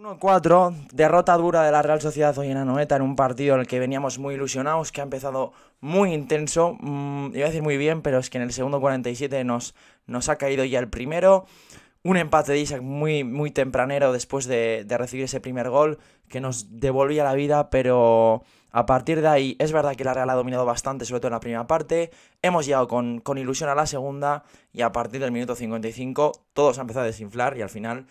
1-4, derrota dura de la Real Sociedad hoy en Anoeta en un partido en el que veníamos muy ilusionados, que ha empezado muy intenso, mm, iba a decir muy bien, pero es que en el segundo 47 nos, nos ha caído ya el primero. Un empate de Isaac muy, muy tempranero después de, recibir ese primer gol que nos devolvía la vida, pero a partir de ahí es verdad que la Real ha dominado bastante, sobre todo en la primera parte. Hemos llegado con, con ilusión a la segunda y a partir del minuto 55 todos han empezado a desinflar y al final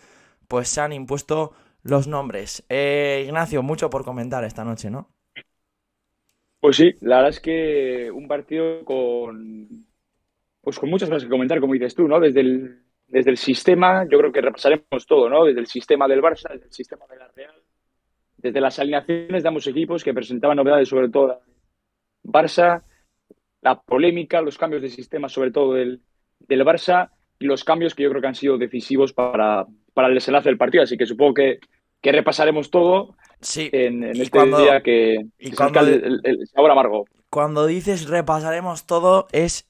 pues se han impuesto los nombres. Eh, Ignacio, mucho por comentar esta noche, ¿no? Pues sí, la verdad es que un partido con, pues con muchas cosas que comentar, como dices tú, ¿no? Desde el, desde el sistema, yo creo que repasaremos todo, ¿no? Desde el sistema del Barça, desde el sistema de la Real, desde las alineaciones de ambos equipos que presentaban novedades, sobre todo Barça, la polémica, los cambios de sistema, sobre todo del, del Barça, y los cambios que yo creo que han sido decisivos para, para el desenlace del partido. Así que supongo que que repasaremos todo en, el este día que, y el, sabor amargo. Cuando dices repasaremos todo, es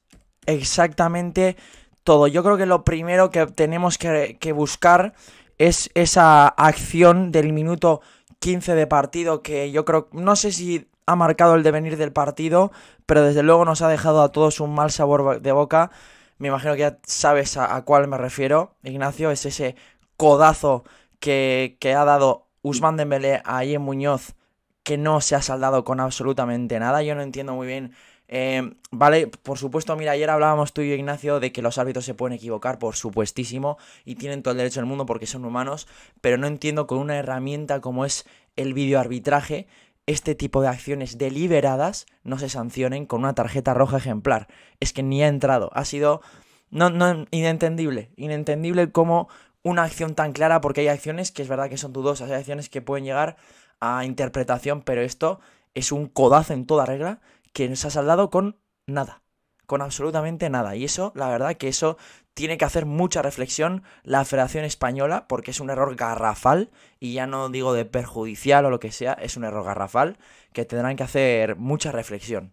exactamente todo. Yo creo que lo primero que tenemos que, buscar es esa acción del minuto 15 de partido que yo creo, no sé si ha marcado el devenir del partido, pero desde luego nos ha dejado a todos un mal sabor de boca. Me imagino que ya sabes a cuál me refiero, Ignacio, es ese codazo que, ha dado Usman mm. Dembélé a Ian Muñoz que no se ha saldado con absolutamente nada. Yo no entiendo muy bien. Eh, vale, por supuesto, mira, ayer hablábamos tú y Ignacio, de que los árbitros se pueden equivocar, por supuestísimo, y tienen todo el derecho del mundo porque son humanos, pero no entiendo con una herramienta como es el videoarbitraje, este tipo de acciones deliberadas no se sancionen con una tarjeta roja ejemplar. Es que ni ha entrado, ha sido... No, no, inentendible, inentendible cómo una acción tan clara, porque hay acciones que es verdad que son dudosas, hay acciones que pueden llegar a interpretación, pero esto es un codazo en toda regla que nos ha saldado con nada, con absolutamente nada. Y eso, la verdad que eso tiene que hacer mucha reflexión la Federación Española, porque es un error garrafal, y ya no digo de perjudicial o lo que sea, es un error garrafal que tendrán que hacer mucha reflexión.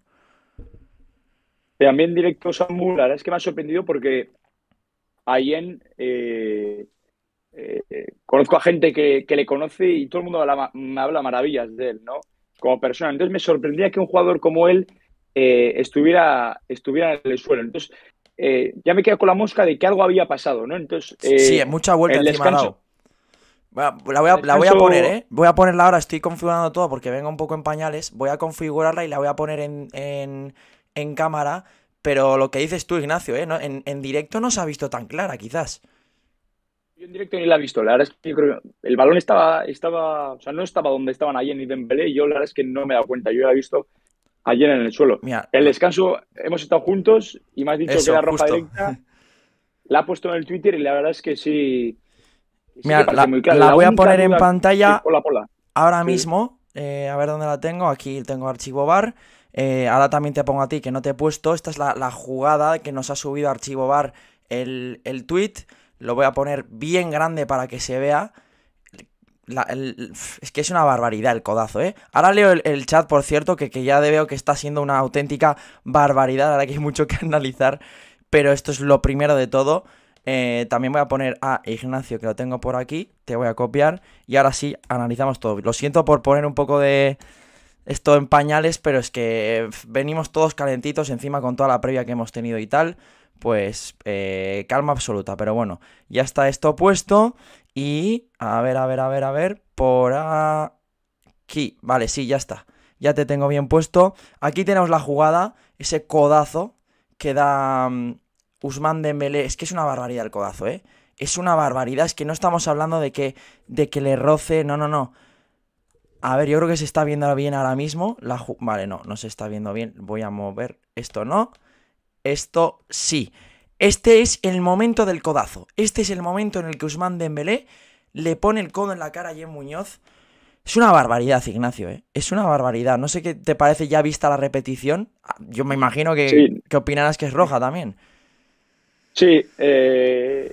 También directo Samuel, la es que me ha sorprendido porque en eh, eh, conozco a gente que, le conoce y todo el mundo me habla maravillas de él, ¿no? Como persona. Entonces me sorprendía que un jugador como él eh, estuviera, estuviera en el suelo. Entonces eh, ya me quedo con la mosca de que algo había pasado, ¿no? Entonces, sí, mucha vuelta el encima la, voy a, poner, Voy a ponerla ahora, estoy configurando todo porque vengo un poco en pañales. Voy a configurarla y la voy a poner en, en, cámara. Pero lo que dices tú, Ignacio, en, en, directo no se ha visto tan clara, quizás. Yo en directo ni la he visto. La verdad es que yo creo que el balón estaba, estaba, o sea, no estaba donde estaban ayer ni Dembélé. Yo la verdad es que no me he dado cuenta. Yo la he visto ayer en el suelo. Mira, el descanso hemos estado juntos y me has dicho que la ropa directa la ha puesto en el Twitter y la verdad es que sí. Mira, la, voy a poner en pantalla ahora mismo. Eh, a ver dónde la tengo. Aquí tengo archivo bar. Eh, ahora también te pongo a ti que no te he puesto. Esta es la, jugada que nos ha subido archivo bar el, el tweet. Lo voy a poner bien grande para que se vea. es que es una barbaridad el codazo, ¿eh? Ahora leo el, chat, por cierto, que, que, ya veo que está siendo una auténtica barbaridad. Ahora que hay mucho que analizar. Pero esto es lo primero de todo. Eh, también voy a poner a Ignacio, que lo tengo por aquí. Te voy a copiar. Y ahora sí, analizamos todo. Lo siento por poner un poco de esto en pañales, pero es que venimos todos calentitos encima con toda la previa que hemos tenido y tal pues eh, calma absoluta. Pero bueno, ya está esto puesto y a ver, a ver, a ver, a ver, por aquí. Vale, sí, ya está. Ya te tengo bien puesto. Aquí tenemos la jugada, ese codazo que da mm, Usman melé Es que es una barbaridad el codazo, ¿eh? Es una barbaridad, es que no estamos hablando de que, de que le roce, no, no, no. A ver, yo creo que se está viendo bien ahora mismo. La vale, no, no se está viendo bien. Voy a mover esto, ¿no? Esto sí. Este es el momento del codazo. Este es el momento en el que Usman Dembélé le pone el codo en la cara a Jen Muñoz. Es una barbaridad, Ignacio, ¿eh? Es una barbaridad. No sé qué te parece ya vista la repetición. Yo me imagino que, opinarás que es roja también. Sí, eh,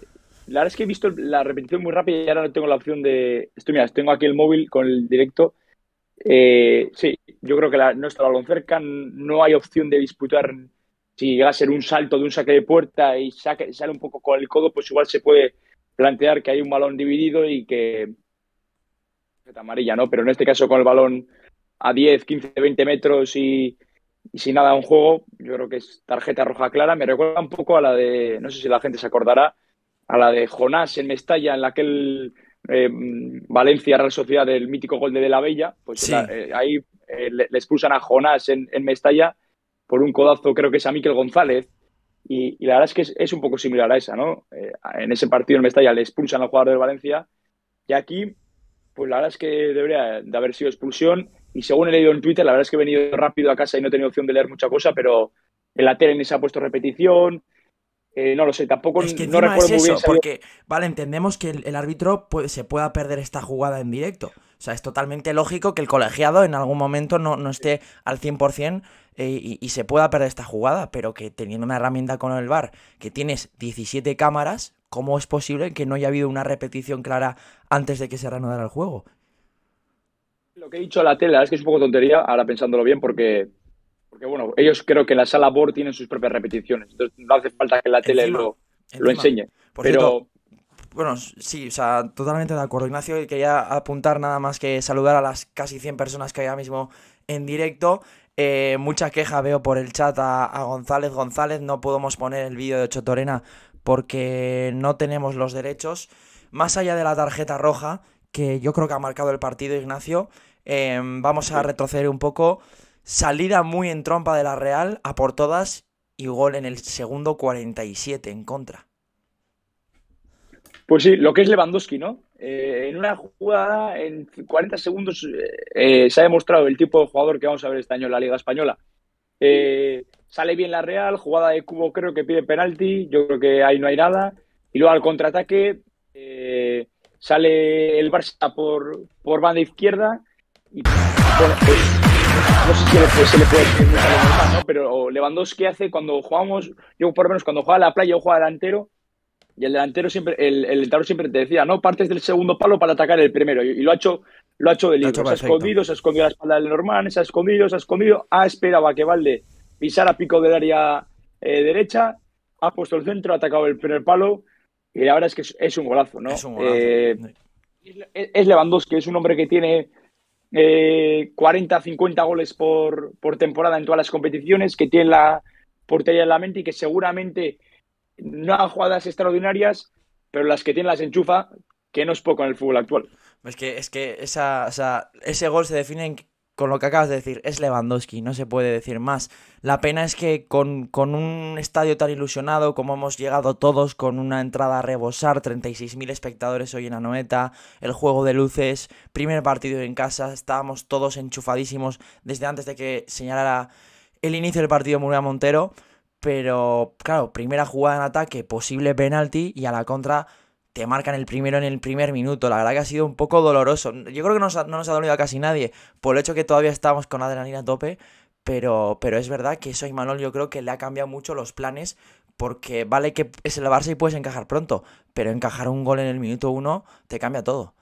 la verdad es que he visto la repetición muy rápida y ahora no tengo la opción de... Estoy, mira, tengo aquí el móvil con el directo. Eh, sí, yo creo que la, no está balón cerca, no hay opción de disputar si llega a ser un salto de un saque de puerta y sale un poco con el codo, pues igual se puede plantear que hay un balón dividido y que amarilla, ¿no? Pero en este caso con el balón a 10, 15, 20 metros y, sin nada un juego, yo creo que es tarjeta roja clara. Me recuerda un poco a la de, no sé si la gente se acordará, a la de Jonás en Mestalla, en la que eh, Valencia Real Sociedad del mítico gol de, de la Bella, pues eh, ahí eh, le, expulsan a Jonás en Mestalla por un codazo, creo que es a Miquel González. Y, la verdad es que es, un poco similar a esa, ¿no? Eh, en ese partido en Mestalla le expulsan al jugador del Valencia. Y aquí, pues la verdad es que debería de haber sido expulsión. Y según he leído en Twitter, la verdad es que he venido rápido a casa y no he tenido opción de leer mucha cosa, pero en la tele ni se ha puesto repetición. Eh, no lo sé, tampoco no recuerdo muy bien Porque, vale, entendemos que el, árbitro puede, se pueda perder esta jugada en directo. O sea, es totalmente lógico que el colegiado en algún momento no, no esté al 100% eh, y, se pueda perder esta jugada, pero que teniendo una herramienta con el VAR, que tienes 17 cámaras, ¿cómo es posible que no haya habido una repetición clara antes de que se reanudara el juego? Lo que he dicho a la tele es que es un poco tontería, ahora pensándolo bien, porque, bueno, ellos creo que la sala BOR tiene sus propias repeticiones, entonces no hace falta que la tele lo, enseñe. pero... bueno, sí, o sea, totalmente de acuerdo, Ignacio. Y quería apuntar nada más que saludar a las casi 100 personas que hay ahora mismo en directo. Eh, mucha queja veo por el chat a, González. González, no podemos poner el vídeo de Ocho Torena porque no tenemos los derechos. Más allá de la tarjeta roja, que yo creo que ha marcado el partido Ignacio, em, vamos a retroceder un poco. Salida muy en trompa de la Real, a por todas, y gol en el segundo 47 en contra. Pues sí, lo que es Lewandowski, ¿no? Eh, en una jugada, en 40 segundos, eh, se ha demostrado el tipo de jugador que vamos a ver este año en la Liga Española. Eh, sale bien la Real, jugada de Cubo creo que pide penalti, yo creo que ahí no hay nada. Y luego al contraataque sale el Barça por, banda izquierda y pues, no sé si le, se le puede pero Lewandowski hace cuando jugamos, yo por lo menos cuando juega a la playa o juega delantero, y el delantero siempre, el, el siempre te decía, no partes del segundo palo para atacar el primero. Y, lo ha hecho, lo ha hecho Se ha escondido, se ha escondido la espalda del Normán se ha escondido, se ha escondido, ha esperado a que Valde pisara pico del área eh, derecha, ha puesto el centro, ha atacado el primer palo. Y la verdad es que es, un golazo, ¿no? Es, un golazo. Eh, es, Lewandowski, es un hombre que tiene 40, eh, 50 goles por, por temporada en todas las competiciones, que tiene la portería en la mente y que seguramente no ha jugadas extraordinarias, pero las que tiene las enchufa, que no es poco en el fútbol actual. Es que, es que esa, ese gol se define con lo que acabas de decir, es Lewandowski, no se puede decir más. La pena es que con, un estadio tan ilusionado como hemos llegado todos, con una entrada a rebosar, 36.000 espectadores hoy en Anoeta, el juego de luces, primer partido en casa, estábamos todos enchufadísimos desde antes de que señalara el inicio del partido Muriel Montero. Pero claro, primera jugada en ataque, posible penalti y a la contra te marcan el primero en el primer minuto. La verdad que ha sido un poco doloroso. Yo creo que no nos ha, dolido a casi nadie por el hecho que todavía estamos con adrenalina a tope. Pero, pero es verdad que eso a Imanol yo creo que le ha cambiado mucho los planes porque vale que es el Barça y puedes encajar pronto, pero encajar un gol en el minuto uno te cambia todo.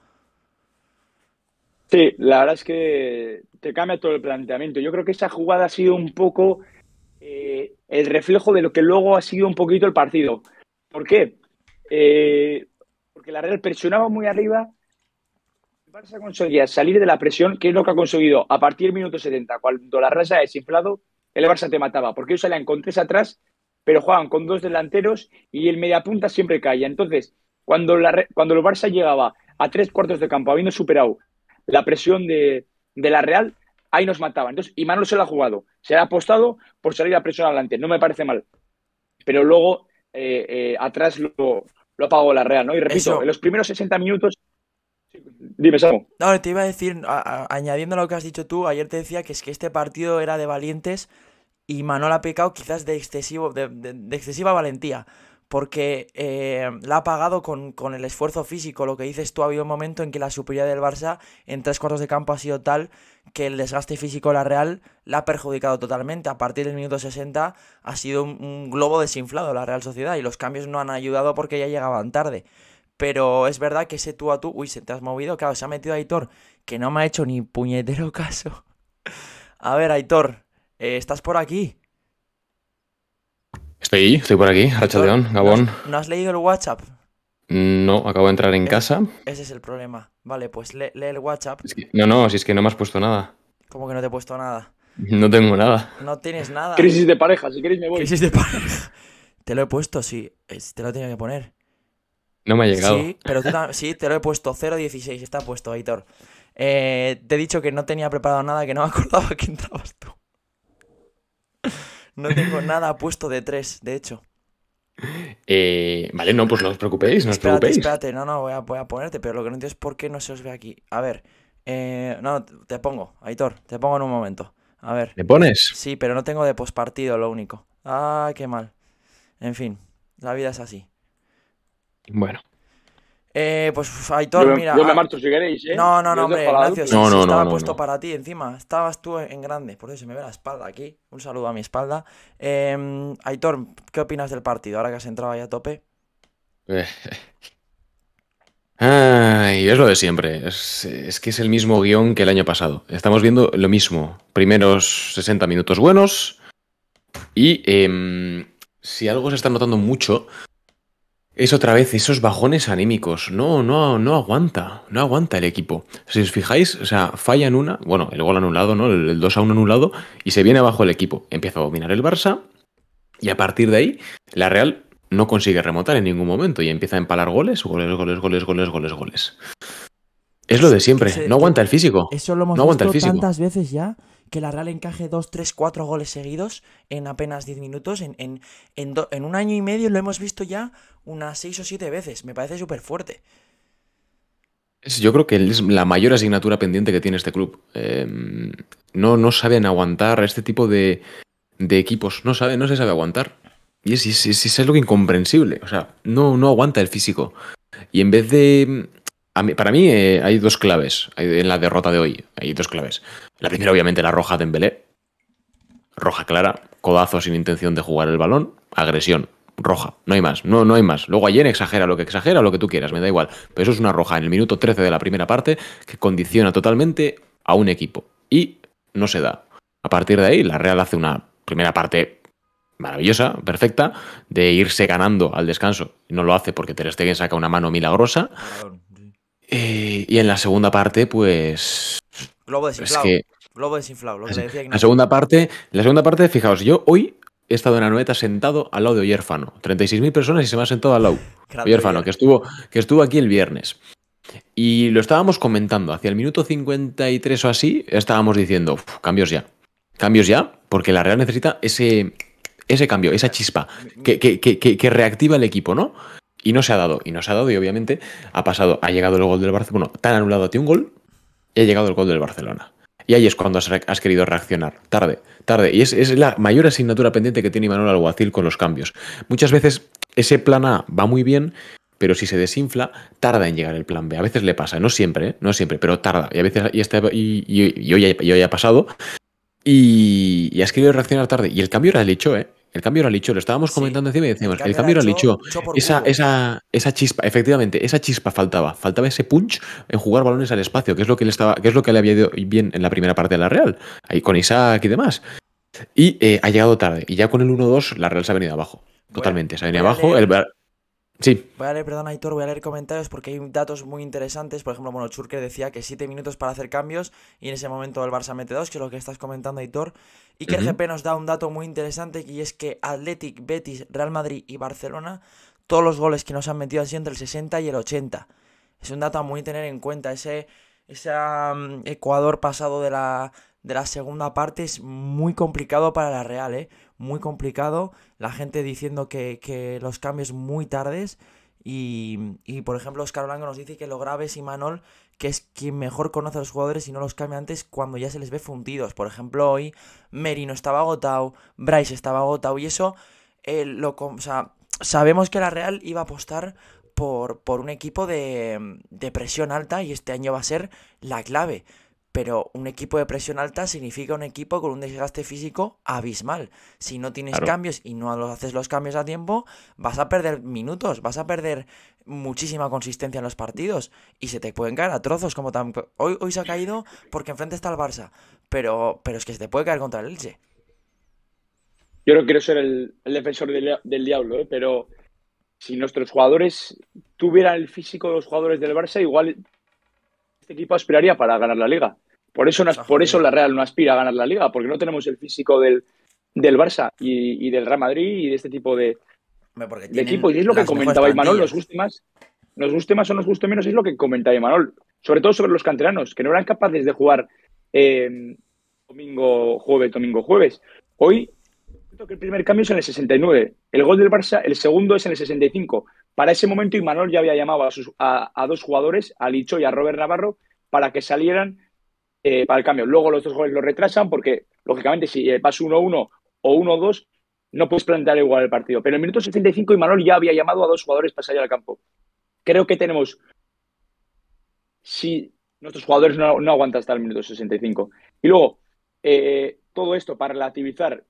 Sí, la verdad es que te cambia todo el planteamiento. Yo creo que esa jugada ha sido un poco eh, el reflejo de lo que luego ha sido un poquito el partido. ¿Por qué? Eh, porque la Real presionaba muy arriba. El Barça conseguía salir de la presión, que es lo que ha conseguido a partir del minuto 70. Cuando la Real se ha desinflado, el Barça te mataba, porque ellos salían con tres atrás, pero jugaban con dos delanteros y el mediapunta siempre caía. Entonces, cuando, cuando el Barça llegaba a tres cuartos de campo, habiendo superado la presión de, de la Real, ahí nos mataban. Entonces, y Manolo se lo ha jugado, se ha apostado por salir a presionar adelante, no me parece mal. Pero luego eh, eh, atrás lo, lo apagó la Real, ¿no? Y repito, en los primeros 60 minutos Dime, No, te iba a decir, añadiendo lo que has dicho tú, ayer te decía que es que este partido era de valientes y Manuel ha pecado quizás de, excesivo, de excesiva valentía porque eh, la ha pagado con, el esfuerzo físico. Lo que dices tú, ha habido un momento en que la superioridad del Barça en tres cuartos de campo ha sido tal que el desgaste físico de la Real la ha perjudicado totalmente. A partir del minuto 60 ha sido un, globo desinflado la Real Sociedad y los cambios no han ayudado porque ya llegaban tarde. Pero es verdad que ese tú a tú, uy, se te has movido, claro, se ha metido Aitor, que no me ha hecho ni puñetero caso. A ver, Aitor, eh, ¿estás por aquí? Estoy, estoy por aquí, Rachaldeón, Gabón. ¿No has, leído el WhatsApp? No, acabo de entrar en eh, casa. Ese es el problema. Vale, pues lee, el WhatsApp. no, no, si es que no me has puesto nada. ¿Cómo que no te he puesto nada? No tengo nada. No tienes nada. Crisis de pareja, si queréis me voy. Crisis de pareja. Te lo he puesto, sí. Te lo tenía que poner. No me ha llegado. Sí, pero tú sí, te lo he puesto. 0.16 está puesto, Aitor. Eh, te he dicho que no tenía preparado nada, que no me acordaba que entrabas tú. No tengo nada puesto de tres, de hecho. Eh, vale, no, pues no os preocupéis, no os preocupéis. Espérate, no, no, voy a, ponerte, pero lo que no entiendo es por qué no se os ve aquí. A ver, eh, no, te pongo, Aitor, te pongo en un momento. A ver. le pones? Sí, pero no tengo de pospartido, lo único. Ah, qué mal. En fin, la vida es así. Bueno pues Aitor, mira. No, no, no, hombre, no, estaba puesto para ti encima. Estabas tú en grande, por eso se me ve la espalda aquí. Un saludo a mi espalda. Em, Aitor, ¿qué opinas del partido ahora que has entrado ya a tope? Eh. Ay, es lo de siempre. Es, que es el mismo guión que el año pasado. Estamos viendo lo mismo. Primeros 60 minutos buenos. Y em, si algo se está notando mucho es otra vez esos bajones anímicos. No, no, no aguanta, no aguanta el equipo. Si os fijáis, o sea, fallan una, bueno, el gol anulado, ¿no? El, 2 a 1 anulado, y se viene abajo el equipo. Empieza a dominar el Barça, y a partir de ahí, la Real no consigue remontar en ningún momento y empieza a empalar goles, goles, goles, goles, goles, goles, goles. Es lo de siempre, no aguanta el físico. Eso lo no aguanta el físico. tantas veces ya que la Real encaje 2, 3, 4 goles seguidos en apenas 10 minutos. En, en, un año y medio lo hemos visto ya unas 6 o 7 veces. Me parece súper fuerte. Yo creo que es la mayor asignatura pendiente que tiene este club. Eh, no, no saben aguantar este tipo de, equipos. No, no se sabe aguantar. Y es, es, es, algo incomprensible. O sea, no, no aguanta el físico. Y en vez de para mí eh, hay dos claves en la derrota de hoy. Hay dos claves. La primera, obviamente, la roja de Dembélé. Roja clara, codazo sin intención de jugar el balón, agresión, roja. No hay más, no, no hay más. Luego ayer exagera lo que exagera, lo que tú quieras, me da igual. Pero eso es una roja en el minuto 13 de la primera parte que condiciona totalmente a un equipo. Y no se da. A partir de ahí, la Real hace una primera parte maravillosa, perfecta, de irse ganando al descanso. No lo hace porque Ter Stegen saca una mano milagrosa. Eh, y en la segunda parte, pues. Globo desinflado. Globo desinflado, La segunda parte, la segunda parte, fijaos, yo hoy he estado en la noveta sentado al lado de Oyerfano. 36.000 personas y se me ha sentado al lado. Oyerfano, que estuvo, que estuvo aquí el viernes. Y lo estábamos comentando, hacia el minuto 53 o así, estábamos diciendo, cambios ya. Cambios ya, porque la Real necesita ese, ese cambio, esa chispa que, que, que, que reactiva el equipo, ¿no? Y no se ha dado, y no se ha dado, y obviamente ha pasado, ha llegado el gol del Barcelona, bueno, tan anulado a ti un gol, y ha llegado el gol del Barcelona. Y ahí es cuando has, querido reaccionar. Tarde, tarde. Y es, la mayor asignatura pendiente que tiene Manuel Alguacil con los cambios. Muchas veces ese plan A va muy bien, pero si se desinfla, tarda en llegar el plan B. A veces le pasa, no siempre, ¿eh? no siempre, pero tarda. Y a veces, y, este, y, hoy, ha pasado, y, has querido reaccionar tarde. Y el cambio era el hecho, ¿eh? El cambio era licho, lo estábamos comentando encima y decíamos, el cambio, era, licho. Esa, chispa, efectivamente, esa chispa faltaba. Faltaba ese punch en jugar balones al espacio, que es lo que le estaba, que es lo que le había ido bien en la primera parte de la Real, ahí con Isaac y demás. Y eh, ha llegado tarde. Y ya con el 1-2, la Real se ha venido abajo. Totalmente. se ha venido abajo. El, Sí. Voy a leer, perdón, voy a leer comentarios porque hay datos muy interesantes. Por ejemplo, bueno, Churker decía que 7 minutos para hacer cambios y en ese momento el Barça mete 2, que es lo que estás comentando, Aitor. Y que el GP nos da un dato muy interesante y es que Athletic, Betis, Real Madrid y Barcelona, todos los goles que nos han metido han sido entre el 60 y el 80. Es un dato a muy tener en cuenta. Ese, ese Ecuador pasado de la, de la segunda parte es muy complicado para la Real, ¿eh? muy complicado, la gente diciendo que, los cambios muy tardes. Y, por ejemplo, Oscar Blanco nos dice que lo grave es manol que es quien mejor conoce a los jugadores y no los cambia antes cuando ya se les ve fundidos. Por ejemplo, hoy Merino estaba agotado, Bryce estaba agotado y eso eh, lo, o sabemos que la Real iba a apostar por, por un equipo de, de, presión alta y este año va a ser la clave pero un equipo de presión alta significa un equipo con un desgaste físico abismal. Si no tienes cambios y no haces los cambios a tiempo, vas a perder minutos, vas a perder muchísima consistencia en los partidos y se te pueden caer a trozos como Hoy, hoy se ha caído porque enfrente está el Barça, pero, pero es que se te puede caer contra el Elche. Yo no quiero ser el, defensor del, diablo, ¿eh? pero si nuestros jugadores tuvieran el físico de los jugadores del Barça, igual este equipo aspiraría para ganar la liga. Por eso, no, por eso la Real no aspira a ganar la liga, porque no tenemos el físico del, del Barça y, del Real Madrid y de este tipo de, equipo. Y es lo que comentaba Imanol, nos guste más, nos guste más o nos guste menos, es lo que comentaba Imanol. Sobre todo sobre los canteranos, que no eran capaces de jugar em, domingo, jueves, domingo, jueves. Hoy, que el primer cambio es en el 69, el gol del Barça, el segundo es en el 65. Para ese momento, Imanol ya había llamado a, sus, a, dos jugadores, a Licho y a Robert Navarro, para que salieran eh, para el cambio. Luego los dos jugadores lo retrasan porque, lógicamente, si pasa eh, 1-1 o 1-2, no puedes plantear igual el partido. Pero en el minuto 65, Imanol ya había llamado a dos jugadores para salir al campo. Creo que tenemos, si nuestros jugadores no, aguantan hasta el minuto 65. Y luego, eh, todo esto para relativizar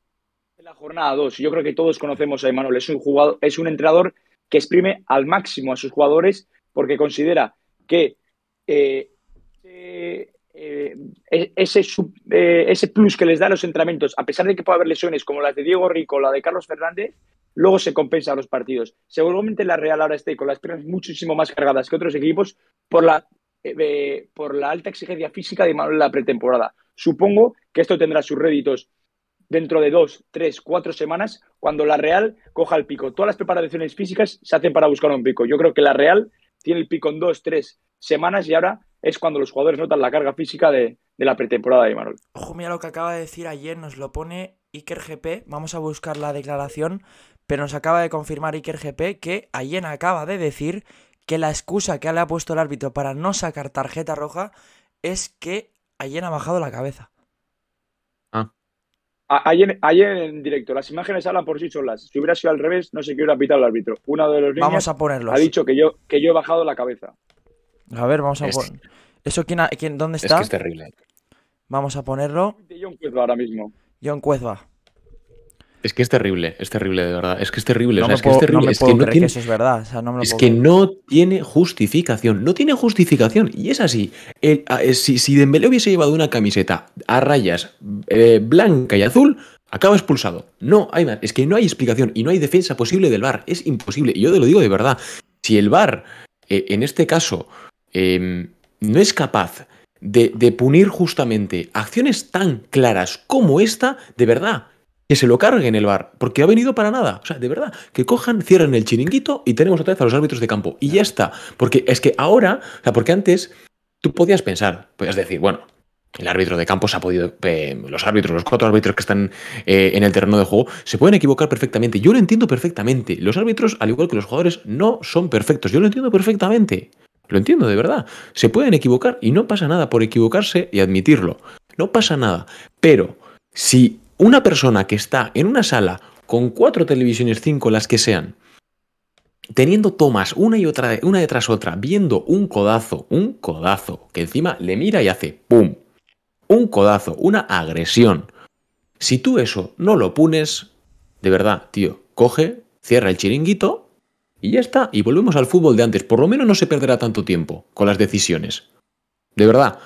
la jornada 2. Yo creo que todos conocemos a Imanol. Es un, jugador, es un entrenador que exprime al máximo a sus jugadores porque considera que eh, eh, eh, ese, ese plus que les da los entrenamientos, a pesar de que pueda haber lesiones como las de Diego Rico o la de Carlos Fernández, luego se compensa a los partidos. Seguramente la Real ahora esté con las piernas muchísimo más cargadas que otros equipos por la, por la alta exigencia física de la pretemporada. Supongo que esto tendrá sus réditos dentro de dos, tres, cuatro semanas, cuando la Real coja el pico. Todas las preparaciones físicas se hacen para buscar un pico. Yo creo que la Real tiene el pico en dos, tres semanas y ahora es cuando los jugadores notan la carga física de, la pretemporada de Imanol. Ojo, mira lo que acaba de decir ayer, nos lo pone Iker GP. Vamos a buscar la declaración, pero nos acaba de confirmar Iker GP que ayer acaba de decir que la excusa que le ha puesto el árbitro para no sacar tarjeta roja es que ayer ha bajado la cabeza. Hay en, directo, las imágenes hablan por sí solas. Si hubiera sido al revés, no sé qué hubiera pitado el árbitro. uno de los Vamos a Ha dicho que yo, que yo he bajado la cabeza. A ver, vamos a ¿Eso quién, dónde está? terrible. Vamos a ponerlo. John Cuezva. ahora mismo. John es que es terrible, es terrible, de verdad. Es que es terrible. es que es terrible. es que tiene, eso es verdad. es que no tiene justificación. No tiene justificación. Y es así. Eh, si, si Dembélé hubiese llevado una camiseta a rayas eh, blanca y azul, acaba expulsado. No hay más. Es que no hay explicación y no hay defensa posible del VAR. Es imposible. Y yo te lo digo de verdad. Si el VAR, eh, en este caso, em, no es capaz de punir justamente acciones tan claras como esta, de verdad que se lo carguen el bar, porque ha venido para nada. O sea, de verdad, que cojan, cierren el chiringuito y tenemos otra vez a los árbitros de campo. Y ya está. Porque es que ahora, o sea, porque antes tú podías pensar, podías decir, bueno, el árbitro de campo se ha podido. Eh, los árbitros, los cuatro árbitros que están eh, en el terreno de juego, se pueden equivocar perfectamente. Yo lo entiendo perfectamente. Los árbitros, al igual que los jugadores, no son perfectos. Yo lo entiendo perfectamente. Lo entiendo, de verdad. Se pueden equivocar y no pasa nada por equivocarse y admitirlo. No pasa nada. Pero si una persona que está en una sala con cuatro televisiones, cinco, las que sean, teniendo tomas una y otra, una detrás otra, viendo un codazo, un codazo, que encima le mira y hace ¡pum! Un codazo, una agresión. Si tú eso no lo punes, de verdad, tío, coge, cierra el chiringuito y ya está. Y volvemos al fútbol de antes. Por lo menos no se perderá tanto tiempo con las decisiones. De verdad,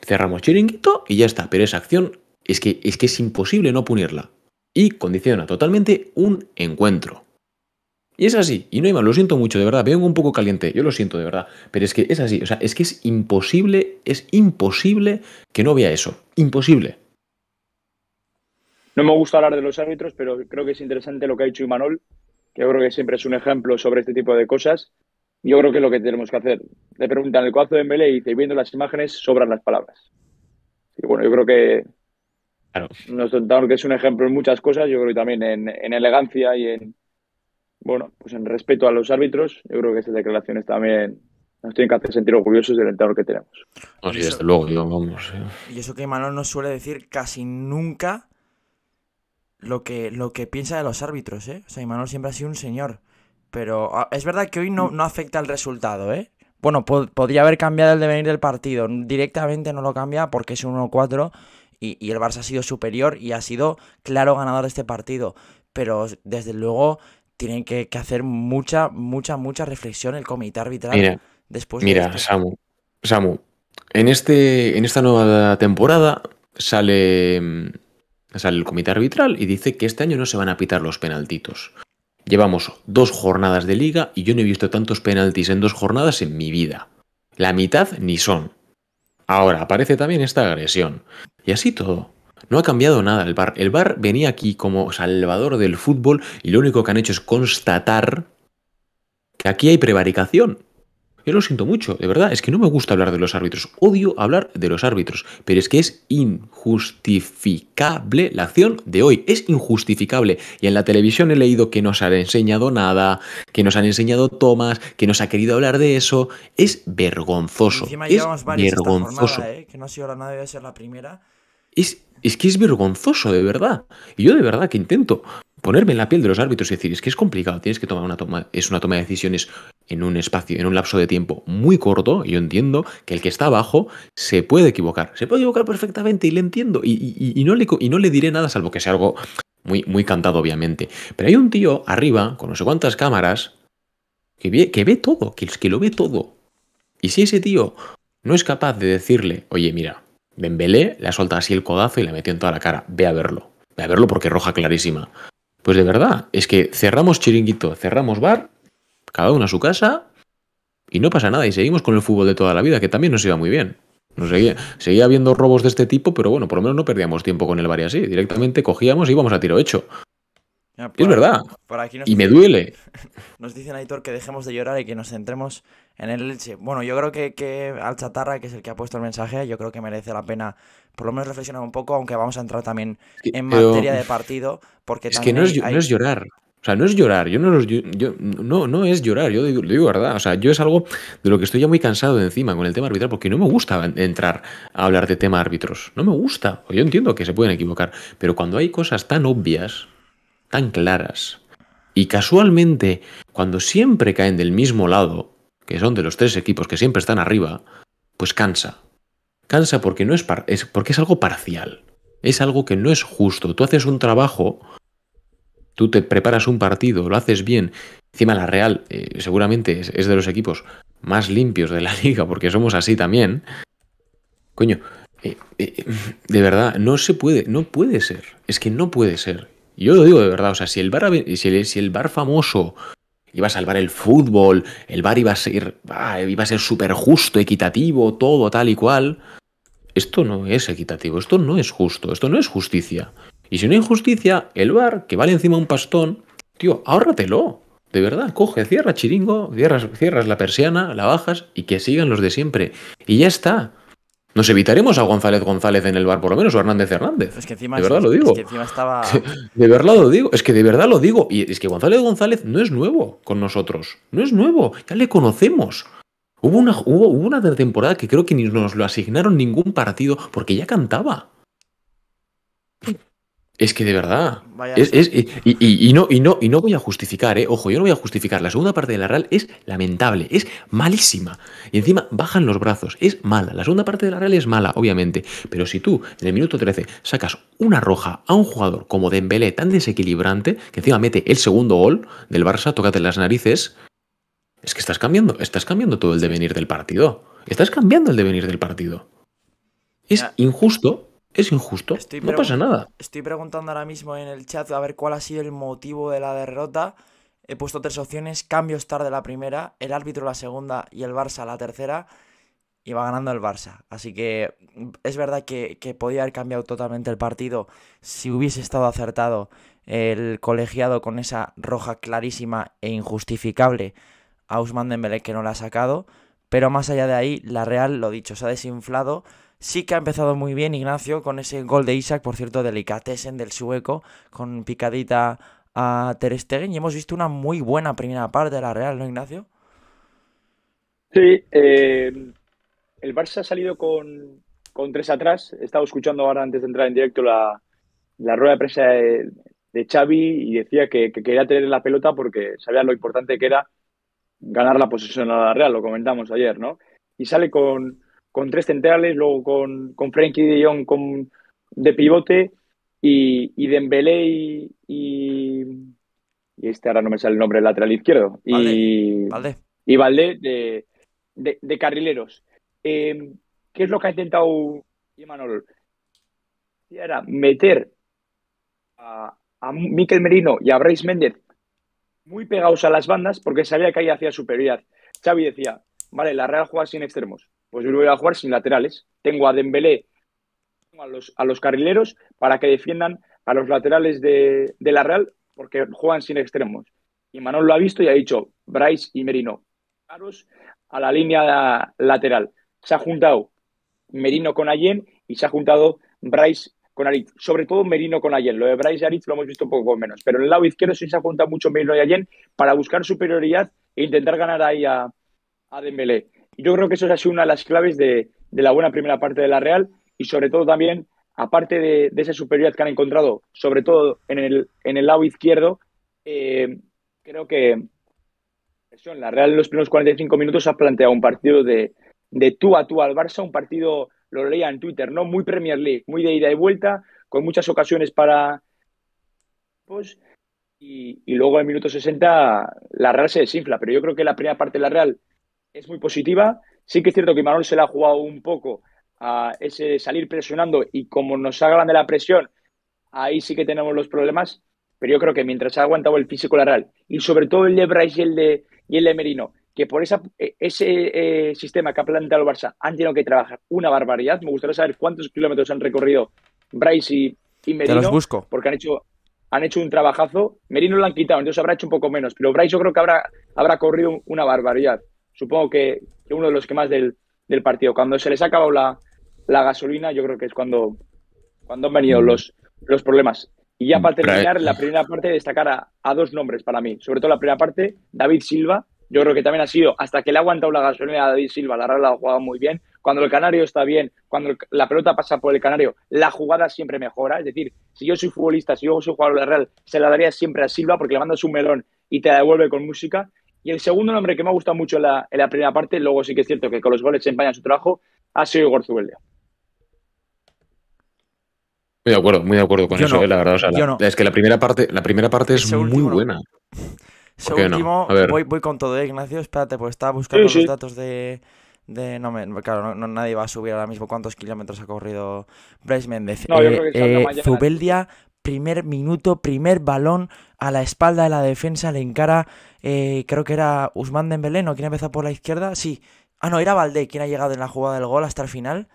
cerramos chiringuito y ya está. Pero esa acción es que, es que es imposible no punirla. Y condiciona totalmente un encuentro. Y es así, y no hay lo siento mucho, de verdad, veo un poco caliente, yo lo siento de verdad, pero es que es así, o sea, es que es imposible, es imposible que no vea eso, imposible. No me gusta hablar de los árbitros, pero creo que es interesante lo que ha dicho Imanol, que yo creo que siempre es un ejemplo sobre este tipo de cosas. Yo creo que lo que tenemos que hacer. Le preguntan el coazo de Mele y viendo las imágenes, sobran las palabras. Y bueno, yo creo que Claro. Nuestro entrenador, que es un ejemplo en muchas cosas, yo creo que también en, elegancia y en, bueno, pues en respeto a los árbitros, yo creo que estas declaraciones también nos tienen que hacer sentir orgullosos del entrenador que tenemos. Pues luego, vamos. Eh. Y eso que Manuel nos suele decir casi nunca lo que, lo que piensa de los árbitros, ¿eh? O sea, Imanol siempre ha sido un señor. Pero ah, es verdad que hoy no, no afecta el resultado, ¿eh? Bueno, podría haber cambiado el devenir del partido. Directamente no lo cambia porque es 1-4 y, el Barça ha sido superior y ha sido claro ganador de este partido. Pero desde luego tienen que, hacer mucha, mucha, mucha reflexión el comité arbitral mira, después. Mira, este. Samu, Samu, en, este, en esta nueva temporada sale, sale el comité arbitral y dice que este año no se van a pitar los penaltitos. Llevamos dos jornadas de liga y yo no he visto tantos penaltis en dos jornadas en mi vida. La mitad ni son. Ahora, aparece también esta agresión. Y así todo. No ha cambiado nada el bar El bar venía aquí como salvador del fútbol y lo único que han hecho es constatar que aquí hay prevaricación. Yo lo siento mucho, de verdad, es que no me gusta hablar de los árbitros, odio hablar de los árbitros, pero es que es injustificable la acción de hoy, es injustificable. Y en la televisión he leído que no se han enseñado nada, que nos han enseñado tomas, que nos ha querido hablar de eso, es vergonzoso. es vergonzoso. Que primera. Es, es que es vergonzoso, de verdad. Y yo de verdad que intento ponerme en la piel de los árbitros y decir, es que es complicado, tienes que tomar una toma, es una toma de decisiones en un espacio, en un lapso de tiempo muy corto, yo entiendo que el que está abajo se puede equivocar, se puede equivocar perfectamente y le entiendo y, no, le, y no le diré nada salvo que sea algo muy, muy cantado obviamente. Pero hay un tío arriba con no sé cuántas cámaras que ve, que ve todo, que, que lo ve todo. Y si ese tío no es capaz de decirle, oye mira, Dembélé le ha soltado así el codazo y le metió en toda la cara, ve a verlo, ve a verlo porque roja clarísima. Pues de verdad, es que cerramos chiringuito, cerramos bar cada uno a su casa y no pasa nada. Y seguimos con el fútbol de toda la vida, que también nos iba muy bien. seguía, seguía habiendo robos de este tipo, pero bueno, por lo menos no perdíamos tiempo con el bar y así. Directamente cogíamos y íbamos a tiro hecho. es verdad. y me duele. Nos dicen, Aitor, que dejemos de llorar y que nos centremos en el leche. Bueno, yo creo que, que al chatarra, que es el que ha puesto el mensaje, yo creo que merece la pena por lo menos reflexionar un poco, aunque vamos a entrar también en materia de partido. Porque es que no es llorar. O sea, no es llorar, yo no no, es llorar, yo digo, digo, verdad. O sea, yo es algo de lo que estoy ya muy cansado encima con el tema arbitral, porque no me gusta entrar a hablar de tema árbitros. No me gusta. Yo entiendo que se pueden equivocar, pero cuando hay cosas tan obvias, tan claras, y casualmente, cuando siempre caen del mismo lado, que son de los tres equipos que siempre están arriba, pues cansa. Cansa porque no es, par es porque es algo parcial. Es algo que no es justo. Tú haces un trabajo Tú te preparas un partido, lo haces bien. Encima la Real eh, seguramente es, de los equipos más limpios de la liga, porque somos así también. Coño, eh, eh, de verdad, no se puede, no puede ser. Es que no puede ser. Yo lo digo de verdad, o sea, si el bar, si si el bar famoso iba a salvar el fútbol, el bar iba a ser, iba a ser súper justo, equitativo, todo tal y cual, esto no es equitativo, esto no es justo, esto no es justicia. Y si no injusticia, el bar que vale encima un pastón, tío, ahórratelo. De verdad, coge, cierra chiringo, cierras, la persiana, la bajas y que sigan los de siempre. Y ya está. Nos evitaremos a González González en el bar, por lo menos, o Hernández Hernández. Es que de verdad lo digo. estaba... De verdad lo digo, es que de verdad lo digo. Y es que González González no es nuevo con nosotros. No es nuevo, ya le conocemos. Hubo una, hubo, hubo una temporada que creo que ni nos lo asignaron ningún partido porque ya cantaba. Es que de verdad. y, no, y, no, y no voy a justificar, ¿eh? ojo, yo no voy a justificar. La segunda parte de la Real es lamentable, es malísima. Y encima bajan los brazos, es mala. La segunda parte de la Real es mala, obviamente. Pero si tú en el minuto 13 sacas una roja a un jugador como Dembélé tan desequilibrante, que encima mete el segundo gol del Barça, tócate las narices, es que estás cambiando, estás cambiando todo el devenir del partido. Estás cambiando el devenir del partido. Es injusto, es injusto. no pasa nada. Estoy preguntando ahora mismo en el chat a ver cuál ha sido el motivo de la derrota. He puesto tres opciones: cambios tarde la primera, el árbitro la segunda y el Barça la tercera. Y va ganando el Barça. Así que mm, es verdad que, que podía haber cambiado totalmente el partido si hubiese estado acertado el colegiado con esa roja clarísima e injustificable a Usman Dembélé que no la ha sacado. Pero más allá de ahí, la Real, lo dicho, se ha desinflado Sí que ha empezado muy bien Ignacio con ese gol de Isaac, por cierto, delicatesen del sueco, con picadita a Ter Stegen, y hemos visto una muy buena primera parte de la Real, ¿no, Ignacio? Sí, eh, el Barça ha salido con, tres atrás. Estaba escuchando ahora antes de entrar en directo la, rueda de prensa de, Xavi y decía que, que, quería tener la pelota porque sabía lo importante que era ganar la posesión a la Real, lo comentamos ayer, ¿no? Y sale con, con tres centrales, luego con, con Frenkie de Jong con, de pivote y, y Dembélé y, y, este ahora no me sale el nombre, del lateral izquierdo. y Valdés y de, carrileros. Em, ¿Qué es lo que ha intentado Imanol? Era meter a, a Miquel Merino y a Bryce Méndez muy pegados a las bandas porque sabía que ahí hacía superioridad. Xavi decía, vale, la Real juega sin extremos. Pues yo voy a jugar sin laterales. Tengo a Dembélé, a los, a los carrileros, para que defiendan a los laterales de, la Real, porque juegan sin extremos. Y Manuel lo ha visto y ha dicho, Bryce y Merino, a la línea lateral. Se ha juntado Merino con Allen y se ha juntado Bryce con Aritz. Sobre todo Merino con Allen. Lo de Bryce y Aritz lo hemos visto un poco menos. Pero en el lado izquierdo sí se ha juntado mucho Merino y Allen para buscar superioridad e intentar ganar ahí a, a Dembélé yo creo que eso ha sido una de las claves de, de, la buena primera parte de la Real y sobre todo también, aparte de, esa superioridad que han encontrado, sobre todo en el, en el lado izquierdo, eh, creo que la Real en los primeros 45 minutos ha planteado un partido de, de tú a tú al Barça, un partido, lo leía en Twitter, ¿no? Muy Premier League, muy de ida y vuelta, con muchas ocasiones para... Pues, y, y, luego en el minuto 60 la Real se desinfla, pero yo creo que la primera parte de la Real es muy positiva. Sí que es cierto que Manuel se la ha jugado un poco a ese salir presionando y como nos hagan de la presión, ahí sí que tenemos los problemas. Pero yo creo que mientras ha aguantado el físico la y sobre todo el de Bryce y el de, y el Merino, que por esa, eh, ese eh, sistema que ha planteado el Barça han tenido que trabajar una barbaridad. Me gustaría saber cuántos kilómetros han recorrido Bryce y, Merino. busco. Porque han hecho, han hecho un trabajazo. Merino lo han quitado, entonces habrá hecho un poco menos. Pero Bryce yo creo que habrá, habrá corrido una barbaridad supongo que, uno de los que más del, partido. Cuando se les ha acabado la, gasolina, yo creo que es cuando, han venido mm. los, problemas. Y ya para eh, terminar, la primera parte, destacar a, dos nombres para mí. Sobre todo la primera parte, David Silva. Yo creo que también ha sido, hasta que le ha aguantado la gasolina a David Silva, la la ha jugado muy bien. Cuando el canario está bien, cuando la pelota pasa por el canario, la jugada siempre mejora. Es decir, si yo soy futbolista, si yo soy jugador de la Real, se la daría siempre a Silva porque le mandas un melón y te la devuelve con música. Y el segundo nombre que me ha gustado mucho en la, primera parte, luego sí que es cierto que con los goles se empaña su trabajo, ha sido Zubeldia. Muy de acuerdo, muy de acuerdo con eso, eh, la verdad. Es que la primera parte, la primera parte es muy buena. último, Voy, con todo, eh, Ignacio. Espérate, pues estaba buscando los datos de, no claro, nadie va a subir ahora mismo cuántos kilómetros ha corrido Bryce Méndez. Eh, Zubeldia primer minuto, primer balón a la espalda de la defensa, le encara, eh, creo que era Usman Dembélé, ¿no? ha empezado por la izquierda? Sí. Ah, no, era Valdé quien ha llegado en la jugada del gol hasta el final.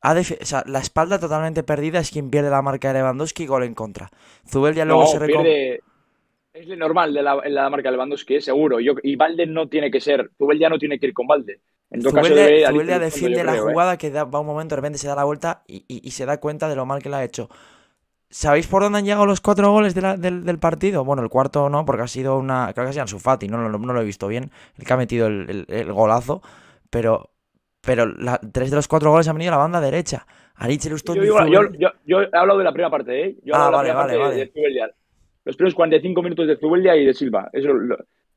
Ha o sea, la espalda totalmente perdida es quien pierde la marca de Lewandowski y gol en contra. Zubel ya luego se pierde... Es lo normal de la, marca de Lewandowski, seguro. Yo, y Valde no tiene que ser, Zubel ya no tiene que ir con Valde. En Zubel ya defiende la ¿eh? jugada que da, va un momento, de repente se da la vuelta y, y se da cuenta de lo mal que la ha hecho. ¿Sabéis por dónde han llegado los cuatro goles del, partido? Bueno, el cuarto no, porque ha sido una. Creo que ha sido Ansu no, no, lo he visto bien, el que ha metido el, golazo. Pero, pero tres de los cuatro goles han venido a la banda derecha. yo, yo, he hablado de la primera parte, ¿eh? Yo ah, vale, de la vale, vale. De los primeros 45 minutos de Zubeldia y de Silva.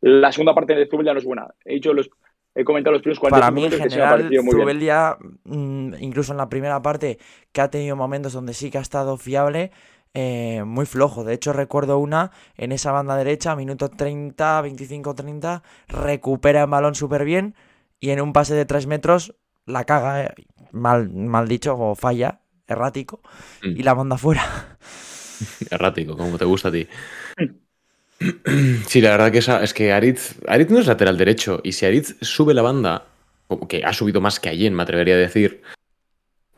la segunda parte de Zubeldia no es buena. He dicho los he comentado los primeros 40 Para mí, en general, Zubelia, mm, incluso en la primera parte, que ha tenido momentos donde sí que ha estado fiable, eh, muy flojo. De hecho, recuerdo una en esa banda derecha, minutos 30, 25, 30, recupera el balón súper bien y en un pase de 3 metros la caga, eh, mal, dicho, o falla, errático, mm. y la manda fuera. Errático, como te gusta a ti. Mm. Sí, la verdad que es que Aritz, no es lateral derecho. Y si Aritz sube la banda, que ha subido más que ayer, me atrevería a decir.